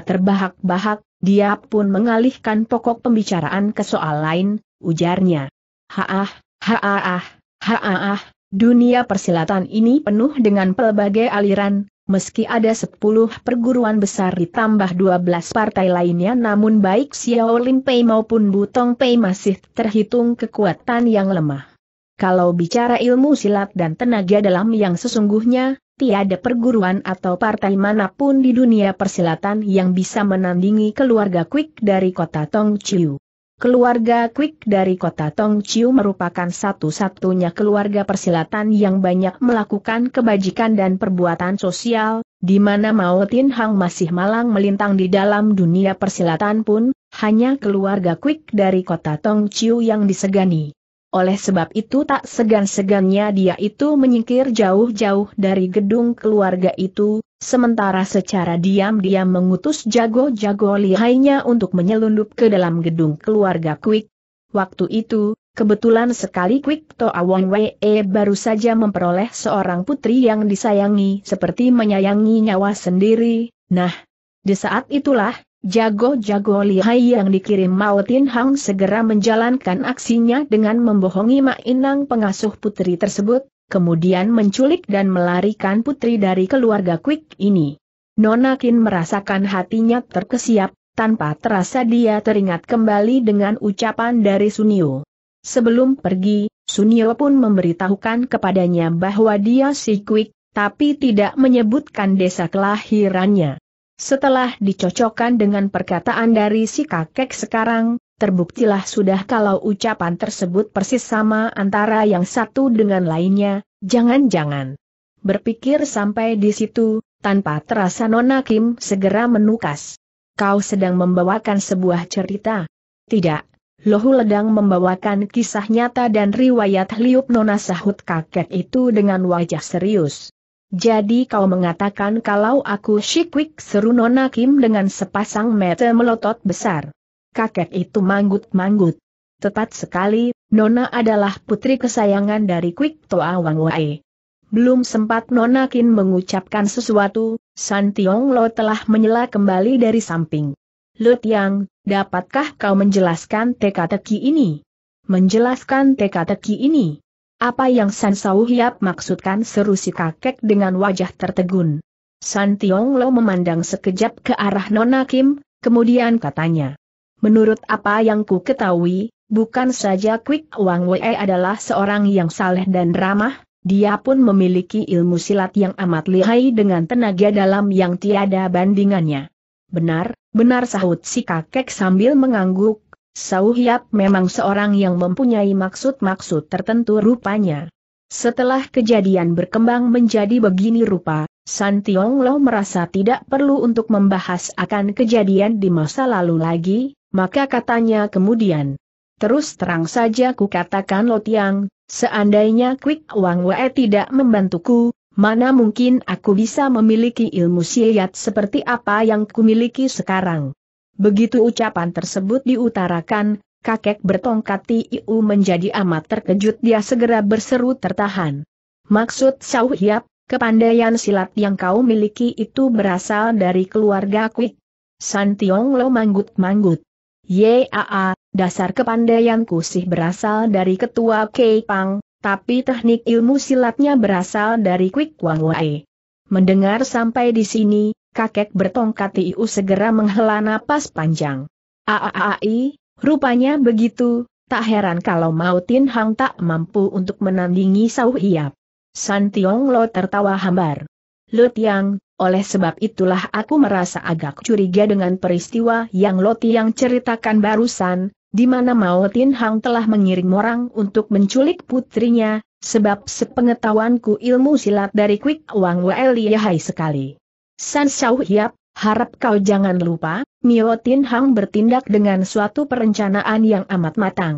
S1: terbahak-bahak, dia pun mengalihkan pokok pembicaraan ke soal lain, ujarnya. Haah, haah, haah, dunia persilatan ini penuh dengan pelbagai aliran, meski ada 10 perguruan besar ditambah 12 partai lainnya namun baik Xiao Lin Pei maupun Butong Pei masih terhitung kekuatan yang lemah. Kalau bicara ilmu silat dan tenaga dalam yang sesungguhnya, tiada perguruan atau partai manapun di dunia persilatan yang bisa menandingi keluarga Quick dari kota Tong Chiu. Keluarga Quick dari kota Tong Chiu merupakan satu-satunya keluarga persilatan yang banyak melakukan kebajikan dan perbuatan sosial, di mana Mao Tin Hang masih malang melintang di dalam dunia persilatan pun, hanya keluarga Quick dari kota Tong Chiu yang disegani. Oleh sebab itu tak segan-segannya dia itu menyingkir jauh-jauh dari gedung keluarga itu, sementara secara diam-diam mengutus jago-jago lihainya untuk menyelundup ke dalam gedung keluarga Quick. Waktu itu, kebetulan sekali Quick To Awang Wee baru saja memperoleh seorang putri yang disayangi seperti menyayangi nyawa sendiri, nah, di saat itulah, Jago-jago lihai yang dikirim Mautin Hang segera menjalankan aksinya dengan membohongi Mak Inang pengasuh putri tersebut, kemudian menculik dan melarikan putri dari keluarga Quick ini. Nona Kin merasakan hatinya terkesiap, tanpa terasa dia teringat kembali dengan ucapan dari Sunio. Sebelum pergi, Sunio pun memberitahukan kepadanya bahwa dia si Quick, tapi tidak menyebutkan desa kelahirannya. Setelah dicocokkan dengan perkataan dari si kakek sekarang, terbuktilah sudah kalau ucapan tersebut persis sama antara yang satu dengan lainnya, jangan-jangan. Berpikir sampai di situ, tanpa terasa Nona Kim segera menukas. Kau sedang membawakan sebuah cerita? Tidak, Lohu Ledang membawakan kisah nyata dan riwayat liup Nona sahut kakek itu dengan wajah serius. Jadi kau mengatakan kalau aku shikwik seru Nona Kim dengan sepasang mata melotot besar. Kakek itu manggut-manggut. Tepat sekali, Nona adalah putri kesayangan dari Kwik Toa Wang Wae. Belum sempat Nona Kim mengucapkan sesuatu, San Tiong Lo telah menyela kembali dari samping. Lut Yang, dapatkah kau menjelaskan teka-teki ini? Menjelaskan teka-teki ini? Apa yang San Sao maksudkan seru si kakek dengan wajah tertegun. San Tiong Lo memandang sekejap ke arah Nona Kim, kemudian katanya. Menurut apa yang ku ketahui, bukan saja Quick Wang Wei adalah seorang yang saleh dan ramah, dia pun memiliki ilmu silat yang amat lihai dengan tenaga dalam yang tiada bandingannya. Benar, benar sahut si kakek sambil mengangguk, Sauhiap memang seorang yang mempunyai maksud-maksud tertentu rupanya. Setelah kejadian berkembang menjadi begini rupa, San Tiong Lo merasa tidak perlu untuk membahas akan kejadian di masa lalu lagi, maka katanya kemudian. Terus terang saja ku katakan Lo Tiang, seandainya Quick Wang Wei tidak membantuku, mana mungkin aku bisa memiliki ilmu siyat seperti apa yang kumiliki sekarang. Begitu ucapan tersebut diutarakan, kakek bertongkat Tiu menjadi amat terkejut dia segera berseru tertahan. Maksud Sau Hiap, kepandaian silat yang kau miliki itu berasal dari keluarga Kuik. San Tiong Lo manggut-manggut. Yaa, dasar kepandaianku sih berasal dari ketua Kei Pang, tapi teknik ilmu silatnya berasal dari Kuik Wang Wai. Mendengar sampai di sini, kakek bertongkat Tiu segera menghela napas panjang. Aaai, rupanya begitu, tak heran kalau Mao Hang tak mampu untuk menandingi Sau Hiap. San Tiong Lo tertawa hambar. Lo tiang, oleh sebab itulah aku merasa agak curiga dengan peristiwa yang Lo Tiang ceritakan barusan, di mana Mao Hang telah mengirim orang untuk menculik putrinya, sebab sepengetahuanku ilmu silat dari Quick Wang Wei Hai sekali. San Xiao Hiap, harap kau jangan lupa, Mio Tin Hang bertindak dengan suatu perencanaan yang amat matang.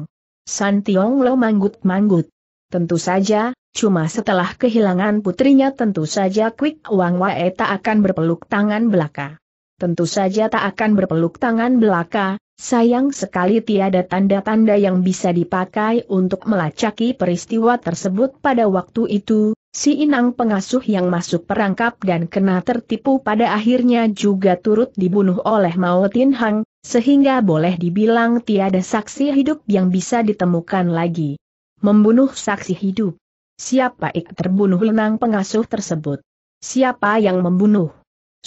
S1: San Tiong Lo manggut-manggut. Tentu saja, cuma setelah kehilangan putrinya tentu saja Quick Wang Wae tak akan berpeluk tangan belaka. Tentu saja tak akan berpeluk tangan belaka, sayang sekali tiada tanda-tanda yang bisa dipakai untuk melacaki peristiwa tersebut pada waktu itu, Si inang pengasuh yang masuk perangkap dan kena tertipu pada akhirnya juga turut dibunuh oleh Mao Tin Hang, sehingga boleh dibilang tiada saksi hidup yang bisa ditemukan lagi. Membunuh saksi hidup. Siapa ik terbunuh lenang pengasuh tersebut? Siapa yang membunuh?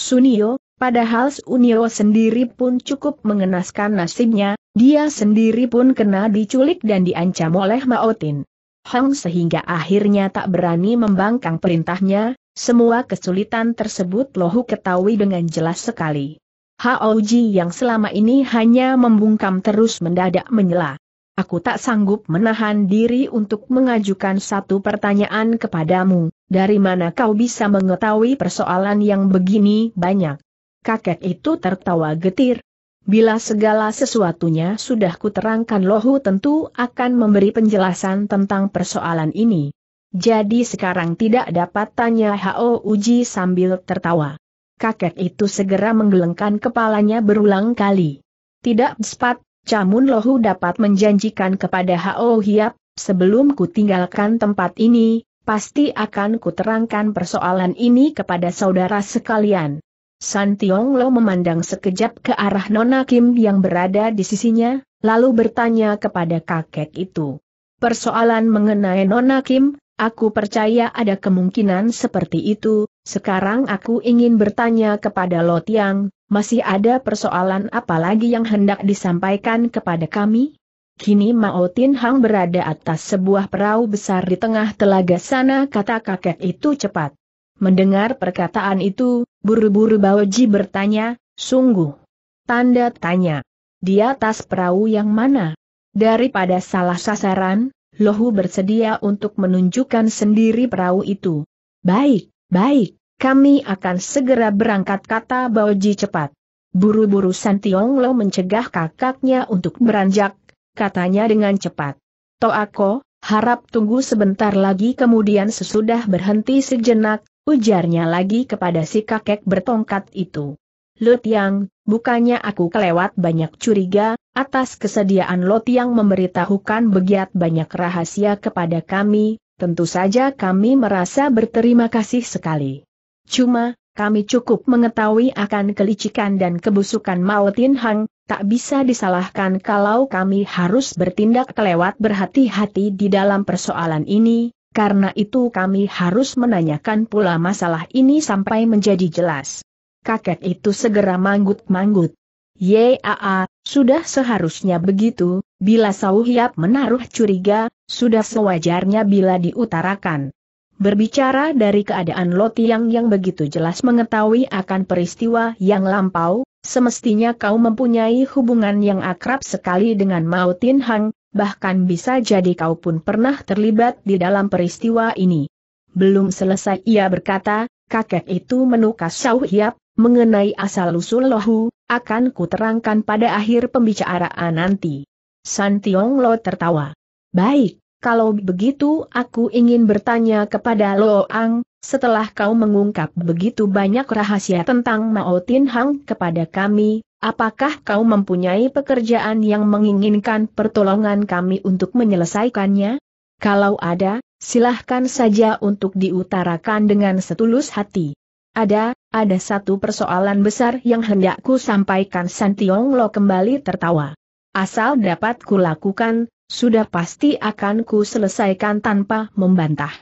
S1: Sunio, padahal Sunio sendiri pun cukup mengenaskan nasibnya, dia sendiri pun kena diculik dan diancam oleh Mao Tin. Hong sehingga akhirnya tak berani membangkang perintahnya, semua kesulitan tersebut Lohu ketahui dengan jelas sekali. Haoji yang selama ini hanya membungkam terus mendadak menyela. Aku tak sanggup menahan diri untuk mengajukan satu pertanyaan kepadamu, dari mana kau bisa mengetahui persoalan yang begini banyak? Kakek itu tertawa getir, Bila segala sesuatunya sudah kuterangkan Lohu tentu akan memberi penjelasan tentang persoalan ini. Jadi sekarang tidak dapat tanya Hao Uji sambil tertawa. Kakek itu segera menggelengkan kepalanya berulang kali. Tidak sempat, Camun Lohu dapat menjanjikan kepada Hao Hiap, sebelum ku tinggalkan tempat ini, pasti akan kuterangkan persoalan ini kepada saudara sekalian. San Tiong Lo memandang sekejap ke arah Nona Kim yang berada di sisinya, lalu bertanya kepada kakek itu. Persoalan mengenai Nona Kim, aku percaya ada kemungkinan seperti itu, sekarang aku ingin bertanya kepada Lo Tiang, masih ada persoalan apa lagi yang hendak disampaikan kepada kami? Kini Mao Tin Hang berada atas sebuah perahu besar di tengah telaga sana kata kakek itu cepat. Mendengar perkataan itu, buru-buru Baoji bertanya, sungguh. Tanda tanya. Di atas perahu yang mana? Daripada salah sasaran, Lohu bersedia untuk menunjukkan sendiri perahu itu. Baik, baik, kami akan segera berangkat kata Baoji cepat. Buru-buru Santiong Lo mencegah kakaknya untuk beranjak, katanya dengan cepat. Toako, harap tunggu sebentar lagi kemudian sesudah berhenti sejenak, Ujarnya lagi kepada si kakek bertongkat itu. Lotiang, bukannya aku kelewat banyak curiga, atas kesediaan Lotiang memberitahukan begiat banyak rahasia kepada kami, tentu saja kami merasa berterima kasih sekali. Cuma, kami cukup mengetahui akan kelicikan dan kebusukan Mautin Hang, tak bisa disalahkan kalau kami harus bertindak kelewat berhati-hati di dalam persoalan ini, karena itu kami harus menanyakan pula masalah ini sampai menjadi jelas. Kakek itu segera manggut-manggut. Yaa, sudah seharusnya begitu, bila Sauhiap menaruh curiga, sudah sewajarnya bila diutarakan. Berbicara dari keadaan Lotiang yang begitu jelas mengetahui akan peristiwa yang lampau, semestinya kau mempunyai hubungan yang akrab sekali dengan Mautin Hang, bahkan bisa jadi kau pun pernah terlibat di dalam peristiwa ini. Belum selesai ia berkata, kakek itu menukas Shao Hiap, mengenai asal-usul lohu, akan kuterangkan pada akhir pembicaraan nanti. San Tiong Lo tertawa. Baik, kalau begitu aku ingin bertanya kepada Lo Ang, setelah kau mengungkap begitu banyak rahasia tentang Mao Tin Hang kepada kami, Apakah kau mempunyai pekerjaan yang menginginkan pertolongan kami untuk menyelesaikannya? Kalau ada, silahkan saja untuk diutarakan dengan setulus hati. Ada, ada satu persoalan besar yang hendakku sampaikan Santiong Lo kembali tertawa. Asal dapat kulakukan, sudah pasti akan ku selesaikan tanpa membantah.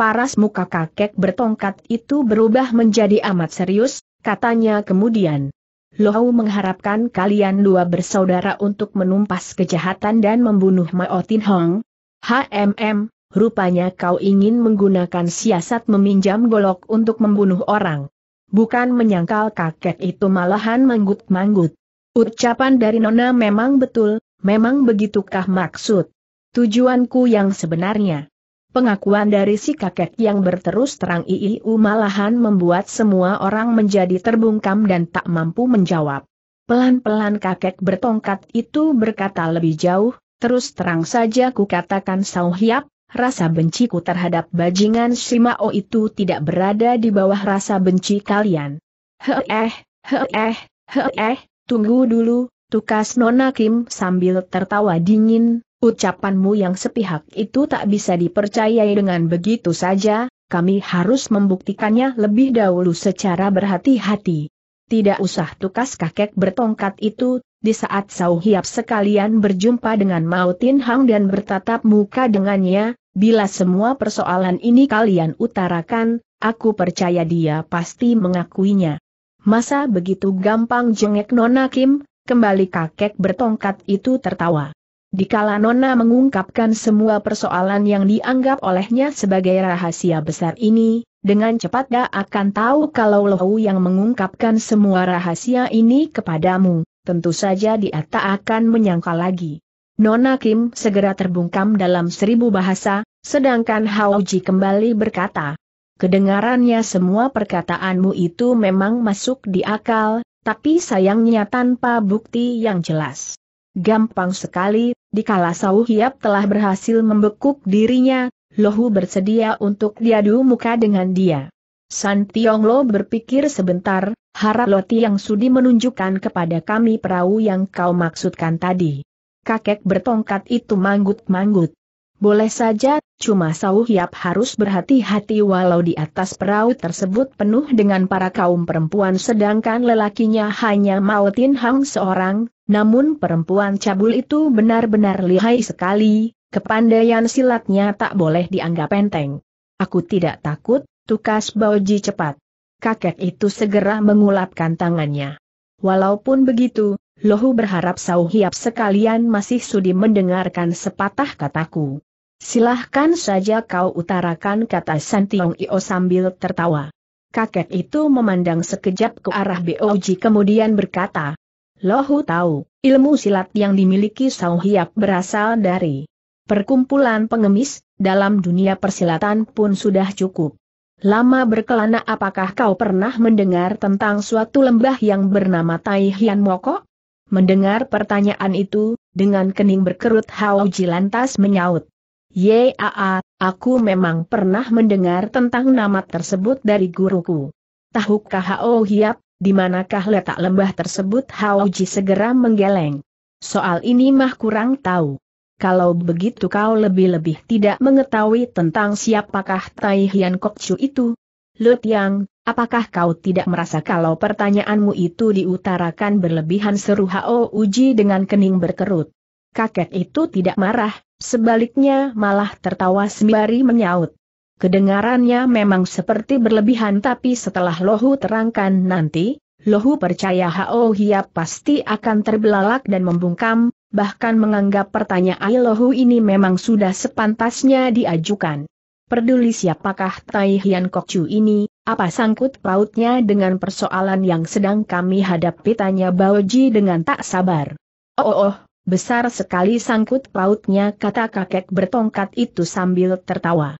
S1: Paras muka kakek bertongkat itu berubah menjadi amat serius, katanya kemudian. Lohau mengharapkan kalian dua bersaudara untuk menumpas kejahatan dan membunuh Mao Tin Hong. HMM, rupanya kau ingin menggunakan siasat meminjam golok untuk membunuh orang. Bukan menyangkal kakek itu malahan manggut-manggut. Ucapan dari Nona memang betul, memang begitukah maksud? Tujuanku yang sebenarnya. Pengakuan dari si kakek yang berterus terang IIU malahan membuat semua orang menjadi terbungkam dan tak mampu menjawab. Pelan-pelan kakek bertongkat itu berkata lebih jauh, terus terang saja ku katakan hiap, rasa benciku terhadap bajingan Shimao itu tidak berada di bawah rasa benci kalian. Heeh, heeh, heeh, tunggu dulu, tukas Nona Kim sambil tertawa dingin, Ucapanmu yang sepihak itu tak bisa dipercayai dengan begitu saja, kami harus membuktikannya lebih dahulu secara berhati-hati. Tidak usah tukas kakek bertongkat itu, di saat Sau Hiap sekalian berjumpa dengan Mao Hang dan bertatap muka dengannya, bila semua persoalan ini kalian utarakan, aku percaya dia pasti mengakuinya. Masa begitu gampang jengek Nona Kim, kembali kakek bertongkat itu tertawa. Dikala Nona mengungkapkan semua persoalan yang dianggap olehnya sebagai rahasia besar ini, dengan cepat dia akan tahu kalau Lohu yang mengungkapkan semua rahasia ini kepadamu, tentu saja dia tak akan menyangka lagi. Nona Kim segera terbungkam dalam seribu bahasa, sedangkan Haoji kembali berkata, Kedengarannya semua perkataanmu itu memang masuk di akal, tapi sayangnya tanpa bukti yang jelas. Gampang sekali Dikala Sau Hiap telah berhasil membekuk dirinya, Lohu bersedia untuk diadu muka dengan dia. San Tiong Lo berpikir sebentar, harap Lo Tiang Sudi menunjukkan kepada kami perahu yang kau maksudkan tadi. Kakek bertongkat itu manggut-manggut. Boleh saja, cuma Sau Hiap harus berhati-hati walau di atas perahu tersebut penuh dengan para kaum perempuan sedangkan lelakinya hanya Mao Tin Hang seorang, namun perempuan cabul itu benar-benar lihai sekali, kepandaian silatnya tak boleh dianggap enteng. Aku tidak takut, tukas Baoji cepat. Kakek itu segera mengulapkan tangannya. Walaupun begitu, Lohu berharap Sau Hiap sekalian masih sudi mendengarkan sepatah kataku. Silahkan saja kau utarakan kata Santiong Io sambil tertawa. Kakek itu memandang sekejap ke arah Boji kemudian berkata, Lohu tahu, ilmu silat yang dimiliki Sao Hiap berasal dari perkumpulan pengemis, dalam dunia persilatan pun sudah cukup. Lama berkelana apakah kau pernah mendengar tentang suatu lembah yang bernama Tai Hian Moko? Mendengar pertanyaan itu, dengan kening berkerut Hao Ji lantas menyaut. Yaa, aku memang pernah mendengar tentang nama tersebut dari guruku. Tahukah Hao Hiap, di manakah letak lembah tersebut Hao Haoji segera menggeleng. Soal ini mah kurang tahu. Kalau begitu kau lebih-lebih tidak mengetahui tentang siapakah Tai Hian Kok Chu itu. Lut Yang, apakah kau tidak merasa kalau pertanyaanmu itu diutarakan berlebihan seru Hao Uji dengan kening berkerut? Kakek itu tidak marah, sebaliknya malah tertawa sembari menyaut. Kedengarannya memang seperti berlebihan tapi setelah Lohu terangkan nanti, Lohu percaya Hao Hiap pasti akan terbelalak dan membungkam, bahkan menganggap pertanyaan Lohu ini memang sudah sepantasnya diajukan. Peduli siapakah Tai Hian Kok Chu ini, apa sangkut pautnya dengan persoalan yang sedang kami hadapi tanya Bao Ji dengan tak sabar. Oh, oh, oh, besar sekali sangkut pautnya kata kakek bertongkat itu sambil tertawa.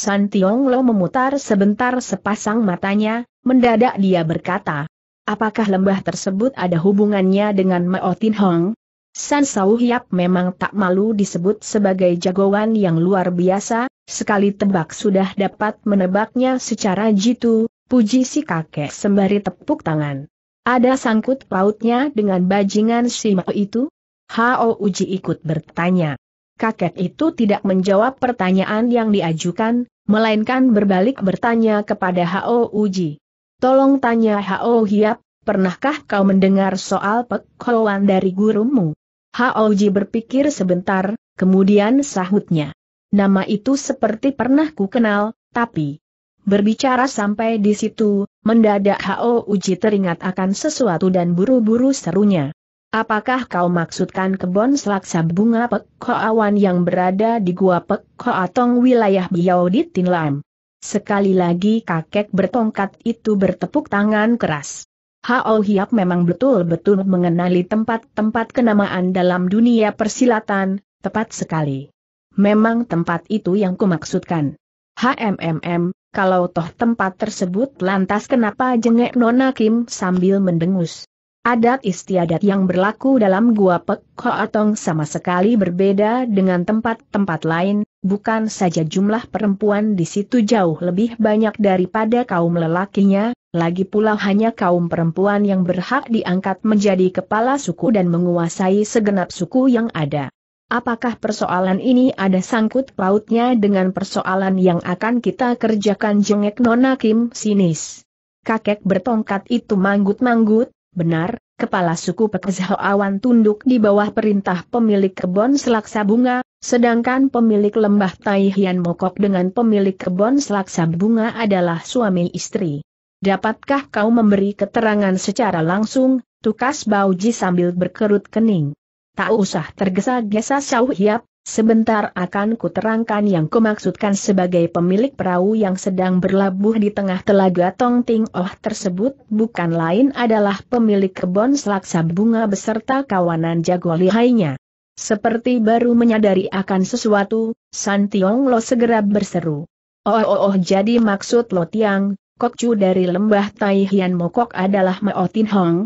S1: San Tiong Lo memutar sebentar sepasang matanya, mendadak dia berkata, Apakah lembah tersebut ada hubungannya dengan Mao Tin Hong? San Sau Hiap memang tak malu disebut sebagai jagoan yang luar biasa, sekali tebak sudah dapat menebaknya secara jitu, puji si kakek sembari tepuk tangan. Ada sangkut pautnya dengan bajingan si Mao itu? Hao Uji ikut bertanya kakek itu tidak menjawab pertanyaan yang diajukan, melainkan berbalik bertanya kepada Hao Uji. Tolong tanya Hao Hiap, pernahkah kau mendengar soal pekoan dari gurumu? Hao Uji berpikir sebentar, kemudian sahutnya. Nama itu seperti pernah ku kenal, tapi... Berbicara sampai di situ, mendadak Hao Uji teringat akan sesuatu dan buru-buru serunya. Apakah kau maksudkan kebon selaksa bunga Pek yang berada di Gua Pek wilayah Biao di Tinlam? Sekali lagi kakek bertongkat itu bertepuk tangan keras. Hao Hiap memang betul-betul mengenali tempat-tempat kenamaan dalam dunia persilatan, tepat sekali. Memang tempat itu yang kumaksudkan. HMMM, kalau toh tempat tersebut lantas kenapa jengek Nona Kim sambil mendengus. Adat istiadat yang berlaku dalam Gua Pek atau sama sekali berbeda dengan tempat-tempat lain, bukan saja jumlah perempuan di situ jauh lebih banyak daripada kaum lelakinya, lagi pula hanya kaum perempuan yang berhak diangkat menjadi kepala suku dan menguasai segenap suku yang ada. Apakah persoalan ini ada sangkut pautnya dengan persoalan yang akan kita kerjakan jengek Nona Kim sinis? Kakek bertongkat itu manggut-manggut, Benar, kepala suku Pekzah Awan tunduk di bawah perintah pemilik kebon selaksa bunga, sedangkan pemilik lembah Tai Mokok dengan pemilik kebon selaksa bunga adalah suami istri. Dapatkah kau memberi keterangan secara langsung, tukas Bauji sambil berkerut kening. Tak usah tergesa-gesa Xiao Hiap, Sebentar akan kuterangkan yang kumaksudkan sebagai pemilik perahu yang sedang berlabuh di tengah telaga Tongting Ting Oh tersebut bukan lain adalah pemilik kebon selaksa bunga beserta kawanan jago lihainya. Seperti baru menyadari akan sesuatu, San Tiong Lo segera berseru. Oh oh oh jadi maksud Lo Tiang, Kokcu dari lembah Taihian Mokok adalah Mao Tin Hong,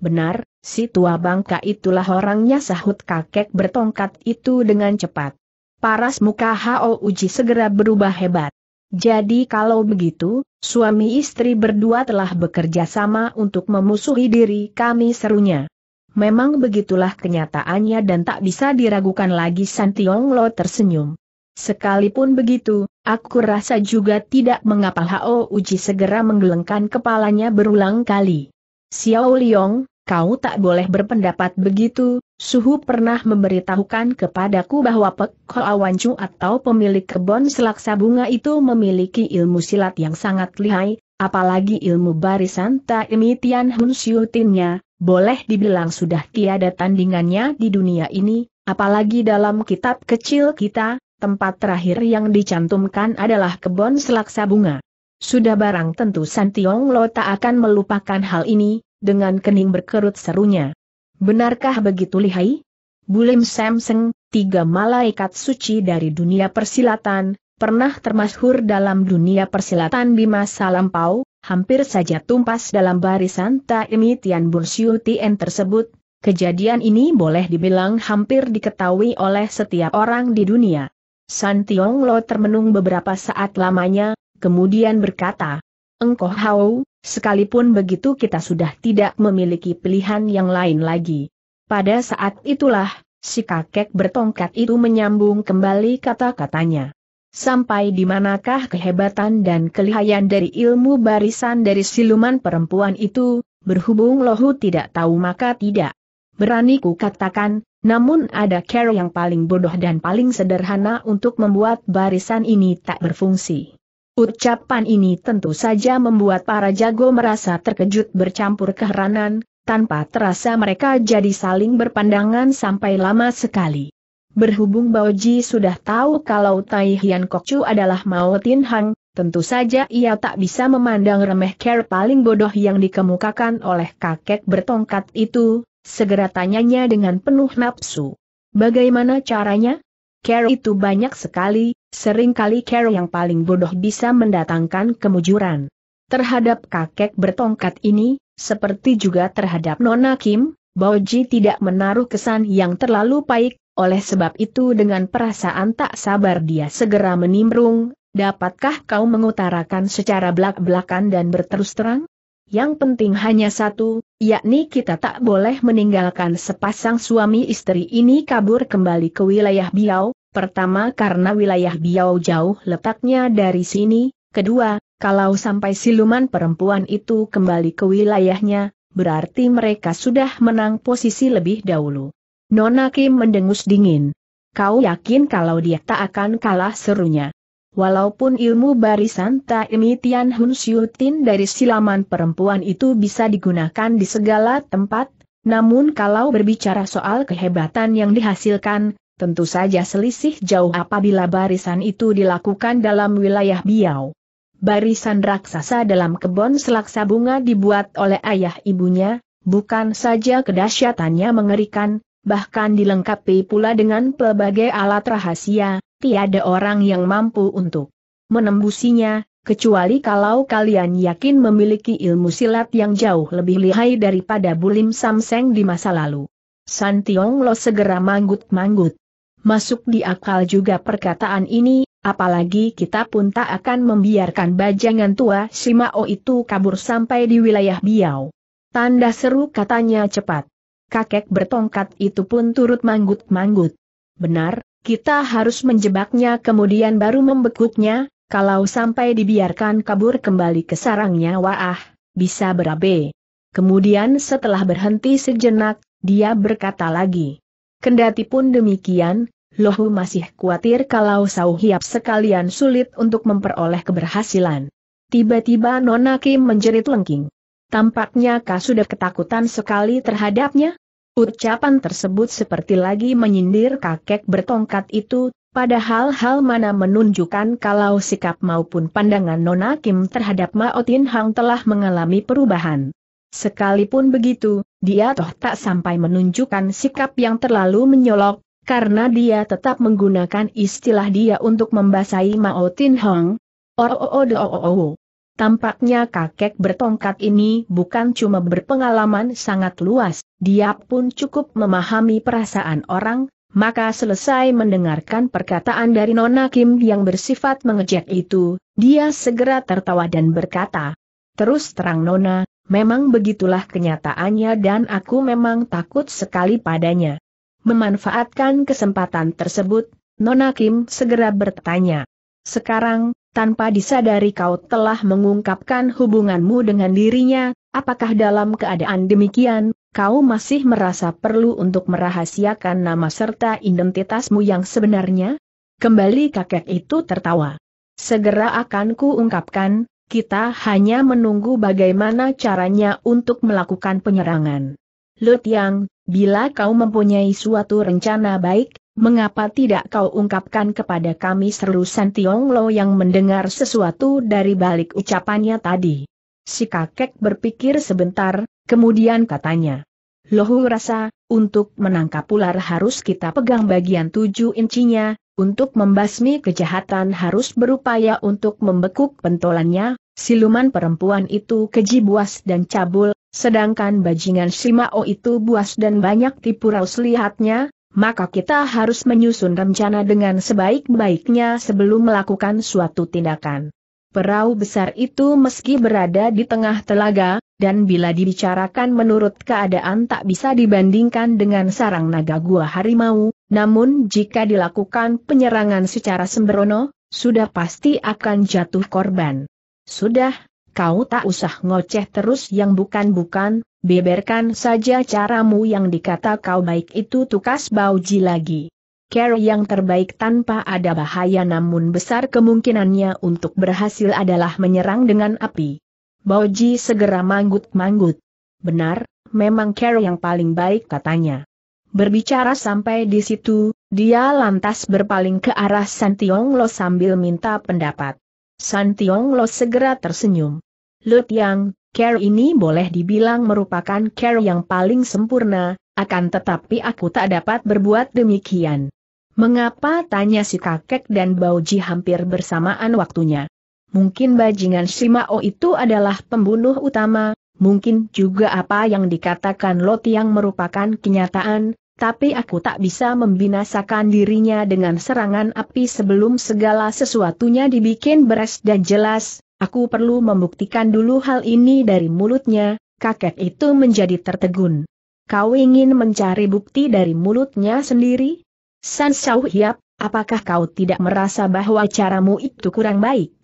S1: Benar, si tua bangka itulah orangnya sahut kakek bertongkat itu dengan cepat. Paras muka Hao Uji segera berubah hebat. Jadi kalau begitu, suami istri berdua telah bekerja sama untuk memusuhi diri kami serunya. Memang begitulah kenyataannya dan tak bisa diragukan lagi Santiong Lo tersenyum. Sekalipun begitu, aku rasa juga tidak mengapa Hao Uji segera menggelengkan kepalanya berulang kali. Xiao Liong, Kau tak boleh berpendapat begitu, Suhu pernah memberitahukan kepadaku bahwa Pek Awancu atau pemilik kebon selaksa bunga itu memiliki ilmu silat yang sangat lihai, apalagi ilmu barisan Taimi Tian Hun Siutinnya, boleh dibilang sudah tiada tandingannya di dunia ini, apalagi dalam kitab kecil kita, tempat terakhir yang dicantumkan adalah kebon selaksa bunga. Sudah barang tentu San Lo tak akan melupakan hal ini, dengan kening berkerut serunya. Benarkah begitu lihai? Bulim Samseng, tiga malaikat suci dari dunia persilatan, pernah termasyhur dalam dunia persilatan di masa lampau, hampir saja tumpas dalam barisan Taimi Tian Bun Siu Tien tersebut. Kejadian ini boleh dibilang hampir diketahui oleh setiap orang di dunia. San Tiong Lo termenung beberapa saat lamanya, kemudian berkata, engkau hau, sekalipun begitu kita sudah tidak memiliki pilihan yang lain lagi. Pada saat itulah, si kakek bertongkat itu menyambung kembali kata-katanya. Sampai di manakah kehebatan dan kelihayan dari ilmu barisan dari siluman perempuan itu, berhubung lohu tidak tahu maka tidak. Berani ku katakan, namun ada cara yang paling bodoh dan paling sederhana untuk membuat barisan ini tak berfungsi. Ucapan ini tentu saja membuat para jago merasa terkejut bercampur keheranan, tanpa terasa mereka jadi saling berpandangan sampai lama sekali. Berhubung Baoji sudah tahu kalau Tai Hian Kokcu adalah Mao Tin Hang, tentu saja ia tak bisa memandang remeh care paling bodoh yang dikemukakan oleh kakek bertongkat itu, segera tanyanya dengan penuh nafsu. Bagaimana caranya? Care itu banyak sekali, Sering kali Carol yang paling bodoh bisa mendatangkan kemujuran. Terhadap kakek bertongkat ini, seperti juga terhadap Nona Kim, Boji tidak menaruh kesan yang terlalu baik, oleh sebab itu dengan perasaan tak sabar dia segera menimbrung, dapatkah kau mengutarakan secara belak-belakan dan berterus terang? Yang penting hanya satu, yakni kita tak boleh meninggalkan sepasang suami istri ini kabur kembali ke wilayah Biau, Pertama karena wilayah Biau jauh letaknya dari sini, kedua, kalau sampai siluman perempuan itu kembali ke wilayahnya, berarti mereka sudah menang posisi lebih dahulu. Nona Kim mendengus dingin. Kau yakin kalau dia tak akan kalah serunya? Walaupun ilmu barisan Taimi Tian Hun Siutin dari silaman perempuan itu bisa digunakan di segala tempat, namun kalau berbicara soal kehebatan yang dihasilkan, Tentu saja selisih jauh apabila barisan itu dilakukan dalam wilayah Biau. Barisan raksasa dalam kebun selaksa bunga dibuat oleh ayah ibunya, bukan saja kedahsyatannya mengerikan, bahkan dilengkapi pula dengan pelbagai alat rahasia, tiada orang yang mampu untuk menembusinya, kecuali kalau kalian yakin memiliki ilmu silat yang jauh lebih lihai daripada Bulim Samseng di masa lalu. San Lo segera manggut-manggut. Masuk di akal juga perkataan ini, apalagi kita pun tak akan membiarkan bajangan tua Simao itu kabur sampai di wilayah Biau. Tanda seru katanya cepat. Kakek bertongkat itu pun turut manggut-manggut. Benar, kita harus menjebaknya kemudian baru membekuknya, kalau sampai dibiarkan kabur kembali ke sarangnya wah, bisa berabe. Kemudian setelah berhenti sejenak, dia berkata lagi. Kendati pun demikian, Lohu masih khawatir kalau Sau Hiap sekalian sulit untuk memperoleh keberhasilan. Tiba-tiba Nona Kim menjerit lengking. Tampaknya kau sudah ketakutan sekali terhadapnya. Ucapan tersebut seperti lagi menyindir kakek bertongkat itu, padahal hal mana menunjukkan kalau sikap maupun pandangan Nona Kim terhadap Maotin Hang telah mengalami perubahan. Sekalipun begitu, dia toh tak sampai menunjukkan sikap yang terlalu menyolok, karena dia tetap menggunakan istilah dia untuk membasahi Mao Tin Hong. Oh, oh, oh, oh, Tampaknya kakek bertongkat ini bukan cuma berpengalaman sangat luas, dia pun cukup memahami perasaan orang, maka selesai mendengarkan perkataan dari Nona Kim yang bersifat mengejek itu, dia segera tertawa dan berkata, Terus terang Nona, Memang begitulah kenyataannya dan aku memang takut sekali padanya. Memanfaatkan kesempatan tersebut, Nona Kim segera bertanya. Sekarang, tanpa disadari kau telah mengungkapkan hubunganmu dengan dirinya, apakah dalam keadaan demikian, kau masih merasa perlu untuk merahasiakan nama serta identitasmu yang sebenarnya? Kembali kakek itu tertawa. Segera akan kuungkapkan, ungkapkan, kita hanya menunggu bagaimana caranya untuk melakukan penyerangan. Lut Yang, bila kau mempunyai suatu rencana baik, mengapa tidak kau ungkapkan kepada kami seru San Tiong Lo yang mendengar sesuatu dari balik ucapannya tadi? Si kakek berpikir sebentar, kemudian katanya. Lohu rasa, untuk menangkap ular harus kita pegang bagian tujuh incinya, untuk membasmi kejahatan harus berupaya untuk membekuk pentolannya, siluman perempuan itu keji buas dan cabul, sedangkan bajingan Simao itu buas dan banyak tipu raus lihatnya, maka kita harus menyusun rencana dengan sebaik-baiknya sebelum melakukan suatu tindakan. Perahu besar itu meski berada di tengah telaga, dan bila dibicarakan menurut keadaan tak bisa dibandingkan dengan sarang naga gua harimau, namun jika dilakukan penyerangan secara sembrono, sudah pasti akan jatuh korban. Sudah, kau tak usah ngoceh terus yang bukan-bukan, beberkan saja caramu yang dikata kau baik itu tukas bauji lagi. Care yang terbaik tanpa ada bahaya namun besar kemungkinannya untuk berhasil adalah menyerang dengan api. Baoji segera manggut-manggut. Benar, memang Carol yang paling baik katanya. Berbicara sampai di situ, dia lantas berpaling ke arah Santiong Lo sambil minta pendapat. Santiong Lo segera tersenyum. Lut Yang, Care ini boleh dibilang merupakan care yang paling sempurna, akan tetapi aku tak dapat berbuat demikian. Mengapa tanya si kakek dan Bauji hampir bersamaan waktunya? mungkin bajingan Simao itu adalah pembunuh utama, mungkin juga apa yang dikatakan Lot yang merupakan kenyataan, tapi aku tak bisa membinasakan dirinya dengan serangan api sebelum segala sesuatunya dibikin beres dan jelas, aku perlu membuktikan dulu hal ini dari mulutnya, kakek itu menjadi tertegun. Kau ingin mencari bukti dari mulutnya sendiri? San Shao Hiap, apakah kau tidak merasa bahwa caramu itu kurang baik?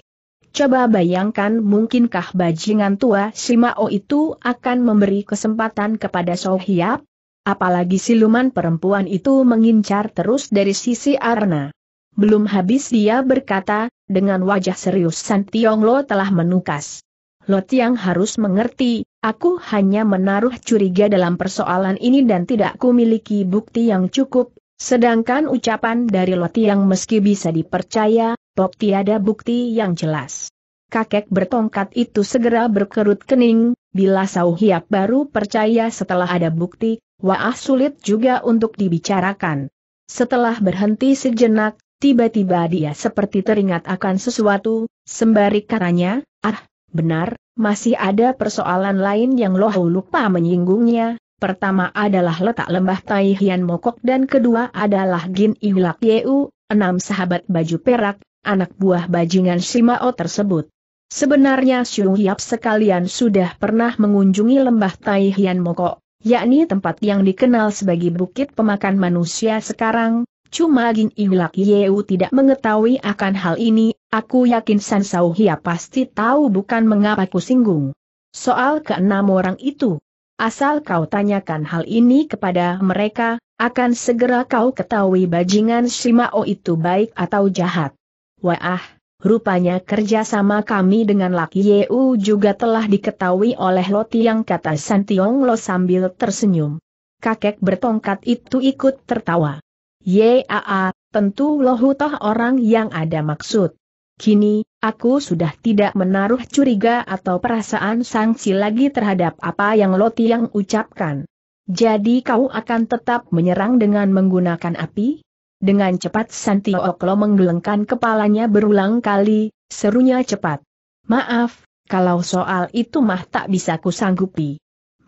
S1: Coba bayangkan mungkinkah bajingan tua Simao itu akan memberi kesempatan kepada Sohiap? Apalagi siluman perempuan itu mengincar terus dari sisi Arna. Belum habis dia berkata, dengan wajah serius San Tiong Lo telah menukas. Lo yang harus mengerti, aku hanya menaruh curiga dalam persoalan ini dan tidak kumiliki bukti yang cukup Sedangkan ucapan dari Loti yang meski bisa dipercaya, Pok tiada bukti yang jelas. Kakek bertongkat itu segera berkerut kening, bila Sau Hiap baru percaya setelah ada bukti, waah sulit juga untuk dibicarakan. Setelah berhenti sejenak, tiba-tiba dia seperti teringat akan sesuatu, sembari katanya, ah, benar, masih ada persoalan lain yang loh lupa menyinggungnya, Pertama adalah letak lembah Tai Hian Mokok dan kedua adalah Gin Iwilak Yeu, enam sahabat baju perak, anak buah bajingan Simao tersebut. Sebenarnya Syu Hiap sekalian sudah pernah mengunjungi lembah Tai Hian Mokok, yakni tempat yang dikenal sebagai Bukit Pemakan Manusia sekarang, Cuma Gin Iwilak Yeu tidak mengetahui akan hal ini, aku yakin San Hiap pasti tahu bukan mengapa ku singgung. Soal keenam orang itu, Asal kau tanyakan hal ini kepada mereka, akan segera kau ketahui bajingan Simao itu baik atau jahat. Wah, rupanya kerjasama kami dengan Laki Yeu juga telah diketahui oleh Loti yang kata Santiong Lo sambil tersenyum. Kakek bertongkat itu ikut tertawa. Yaa, tentu Lohutoh orang yang ada maksud. Kini, aku sudah tidak menaruh curiga atau perasaan sangsi lagi terhadap apa yang Loti yang ucapkan. Jadi kau akan tetap menyerang dengan menggunakan api? Dengan cepat Santio Oklo menggelengkan kepalanya berulang kali, serunya cepat. Maaf, kalau soal itu mah tak bisa kusanggupi.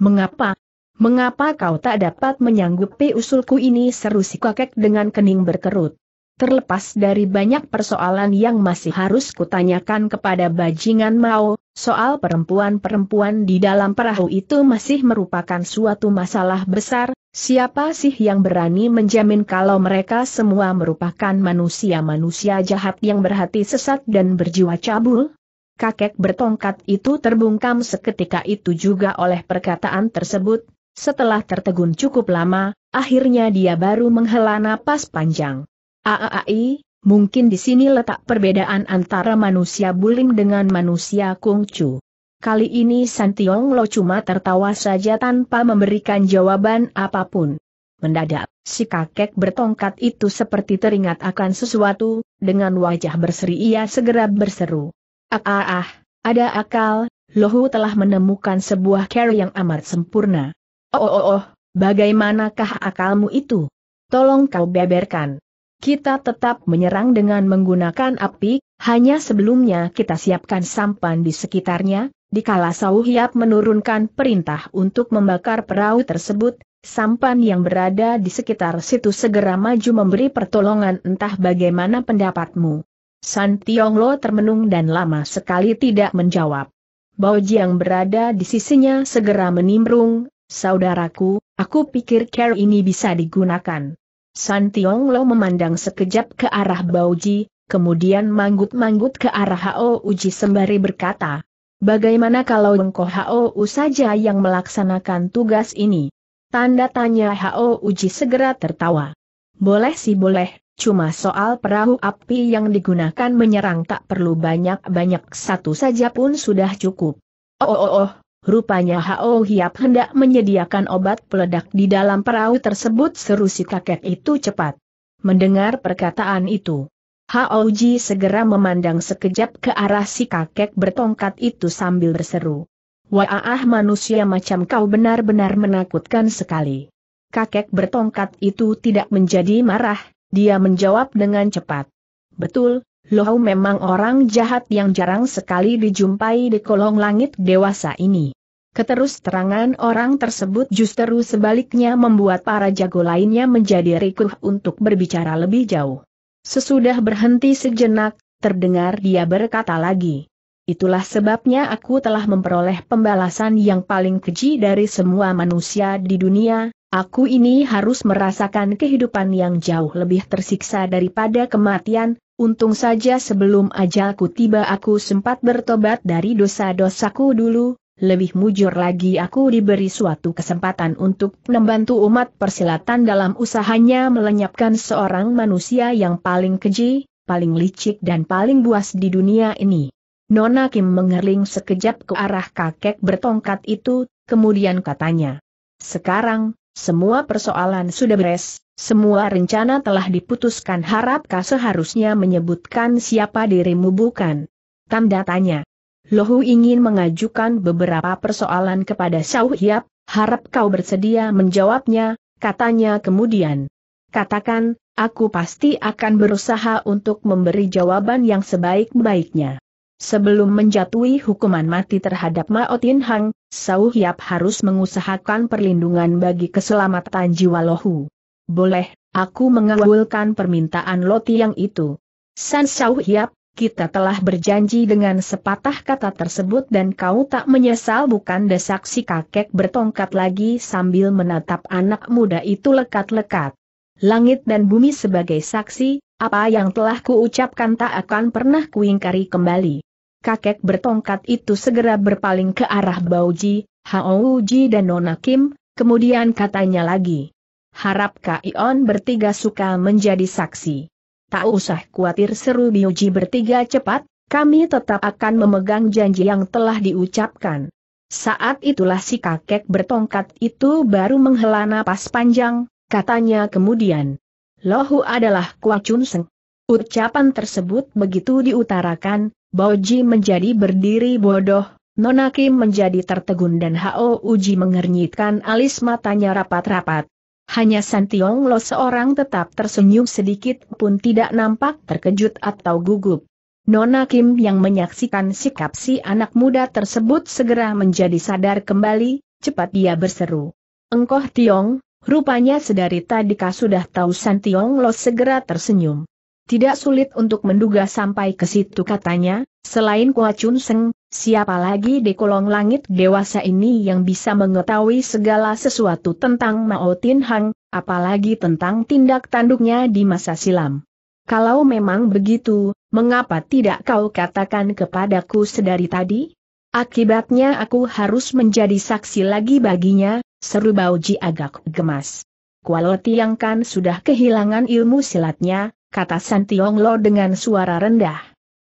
S1: Mengapa? Mengapa kau tak dapat menyanggupi usulku ini seru si kakek dengan kening berkerut? Terlepas dari banyak persoalan yang masih harus kutanyakan kepada bajingan Mao, soal perempuan-perempuan di dalam perahu itu masih merupakan suatu masalah besar, siapa sih yang berani menjamin kalau mereka semua merupakan manusia-manusia jahat yang berhati sesat dan berjiwa cabul? Kakek bertongkat itu terbungkam seketika itu juga oleh perkataan tersebut, setelah tertegun cukup lama, akhirnya dia baru menghela napas panjang. AAI, mungkin di sini letak perbedaan antara manusia bulim dengan manusia kungcu. Kali ini Santiong Lo cuma tertawa saja tanpa memberikan jawaban apapun. Mendadak, si kakek bertongkat itu seperti teringat akan sesuatu, dengan wajah berseri ia segera berseru. Ah ah ah, ada akal, Lohu telah menemukan sebuah care yang amat sempurna. Oh oh oh, bagaimanakah akalmu itu? Tolong kau beberkan kita tetap menyerang dengan menggunakan api, hanya sebelumnya kita siapkan sampan di sekitarnya, dikala Sauhiap menurunkan perintah untuk membakar perahu tersebut, sampan yang berada di sekitar situ segera maju memberi pertolongan entah bagaimana pendapatmu. San Tionglo termenung dan lama sekali tidak menjawab. Bauji yang berada di sisinya segera menimbrung, saudaraku, aku pikir care ini bisa digunakan. San Tiong Lo memandang sekejap ke arah Bauji, kemudian manggut-manggut ke arah Hao Uji sembari berkata, Bagaimana kalau engkau Hao U saja yang melaksanakan tugas ini? Tanda tanya Hao Uji segera tertawa. Boleh sih boleh, cuma soal perahu api yang digunakan menyerang tak perlu banyak-banyak satu saja pun sudah cukup. Oh oh oh, oh. Rupanya Hao Hiap hendak menyediakan obat peledak di dalam perahu tersebut seru si kakek itu cepat. Mendengar perkataan itu, Hao Ji segera memandang sekejap ke arah si kakek bertongkat itu sambil berseru. Wah manusia macam kau benar-benar menakutkan sekali. Kakek bertongkat itu tidak menjadi marah, dia menjawab dengan cepat. Betul, Lohau memang orang jahat yang jarang sekali dijumpai di kolong langit dewasa ini. Keterus terangan orang tersebut justru sebaliknya membuat para jago lainnya menjadi rikuh untuk berbicara lebih jauh. Sesudah berhenti sejenak, terdengar dia berkata lagi. Itulah sebabnya aku telah memperoleh pembalasan yang paling keji dari semua manusia di dunia, aku ini harus merasakan kehidupan yang jauh lebih tersiksa daripada kematian, untung saja sebelum ajalku tiba aku sempat bertobat dari dosa-dosaku dulu, lebih mujur lagi aku diberi suatu kesempatan untuk membantu umat persilatan dalam usahanya melenyapkan seorang manusia yang paling keji, paling licik dan paling buas di dunia ini. Nona Kim mengerling sekejap ke arah kakek bertongkat itu, kemudian katanya. Sekarang, semua persoalan sudah beres, semua rencana telah diputuskan harapkah seharusnya menyebutkan siapa dirimu bukan? Tanda tanya. Lohu ingin mengajukan beberapa persoalan kepada Xiao Hiap, harap kau bersedia menjawabnya, katanya kemudian. Katakan, aku pasti akan berusaha untuk memberi jawaban yang sebaik-baiknya. Sebelum menjatuhi hukuman mati terhadap Mao Tin Hang, Sau Hiap harus mengusahakan perlindungan bagi keselamatan jiwa Lohu. Boleh, aku mengawulkan permintaan Loti yang itu. San Sau Hiap, kita telah berjanji dengan sepatah kata tersebut dan kau tak menyesal bukan desak si kakek bertongkat lagi sambil menatap anak muda itu lekat-lekat. Langit dan bumi sebagai saksi, apa yang telah kuucapkan tak akan pernah kuingkari kembali. Kakek bertongkat itu segera berpaling ke arah Bauji, Haouji dan Nona Kim, kemudian katanya lagi. Harap Ion bertiga suka menjadi saksi. Tak usah khawatir seru Biuji bertiga cepat, kami tetap akan memegang janji yang telah diucapkan. Saat itulah si kakek bertongkat itu baru menghela napas panjang, katanya kemudian. Lohu adalah Kua Chun Seng. Ucapan tersebut begitu diutarakan, Boji menjadi berdiri bodoh, Nonaki menjadi tertegun dan Hao Uji mengernyitkan alis matanya rapat-rapat. Hanya San Tiong Lo seorang tetap tersenyum sedikit pun tidak nampak terkejut atau gugup. Nona Kim yang menyaksikan sikap si anak muda tersebut segera menjadi sadar kembali, cepat dia berseru. Engkoh Tiong, rupanya sedari tadi kau sudah tahu San Tiong Lo segera tersenyum. Tidak sulit untuk menduga sampai ke situ katanya, selain Kua Chun Seng, Siapa lagi di kolong langit dewasa ini yang bisa mengetahui segala sesuatu tentang Mao Tin Hang, apalagi tentang tindak tanduknya di masa silam? Kalau memang begitu, mengapa tidak kau katakan kepadaku sedari tadi? Akibatnya aku harus menjadi saksi lagi baginya, seru Bauji agak gemas. Kuala Tiang kan sudah kehilangan ilmu silatnya, kata San Lo dengan suara rendah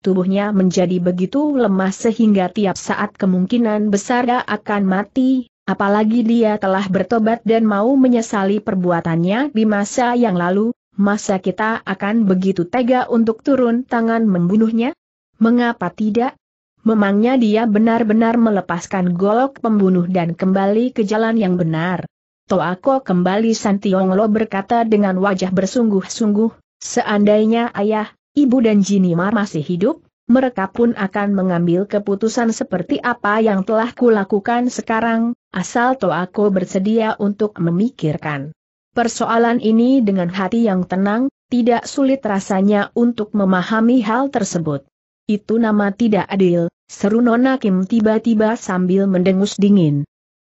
S1: tubuhnya menjadi begitu lemah sehingga tiap saat kemungkinan besar akan mati, apalagi dia telah bertobat dan mau menyesali perbuatannya di masa yang lalu, masa kita akan begitu tega untuk turun tangan membunuhnya? Mengapa tidak? Memangnya dia benar-benar melepaskan golok pembunuh dan kembali ke jalan yang benar. Toako kembali Santionglo berkata dengan wajah bersungguh-sungguh, seandainya ayah, ibu dan Jinimar masih hidup, mereka pun akan mengambil keputusan seperti apa yang telah kulakukan sekarang, asal aku bersedia untuk memikirkan. Persoalan ini dengan hati yang tenang, tidak sulit rasanya untuk memahami hal tersebut. Itu nama tidak adil, seru Nona Kim tiba-tiba sambil mendengus dingin.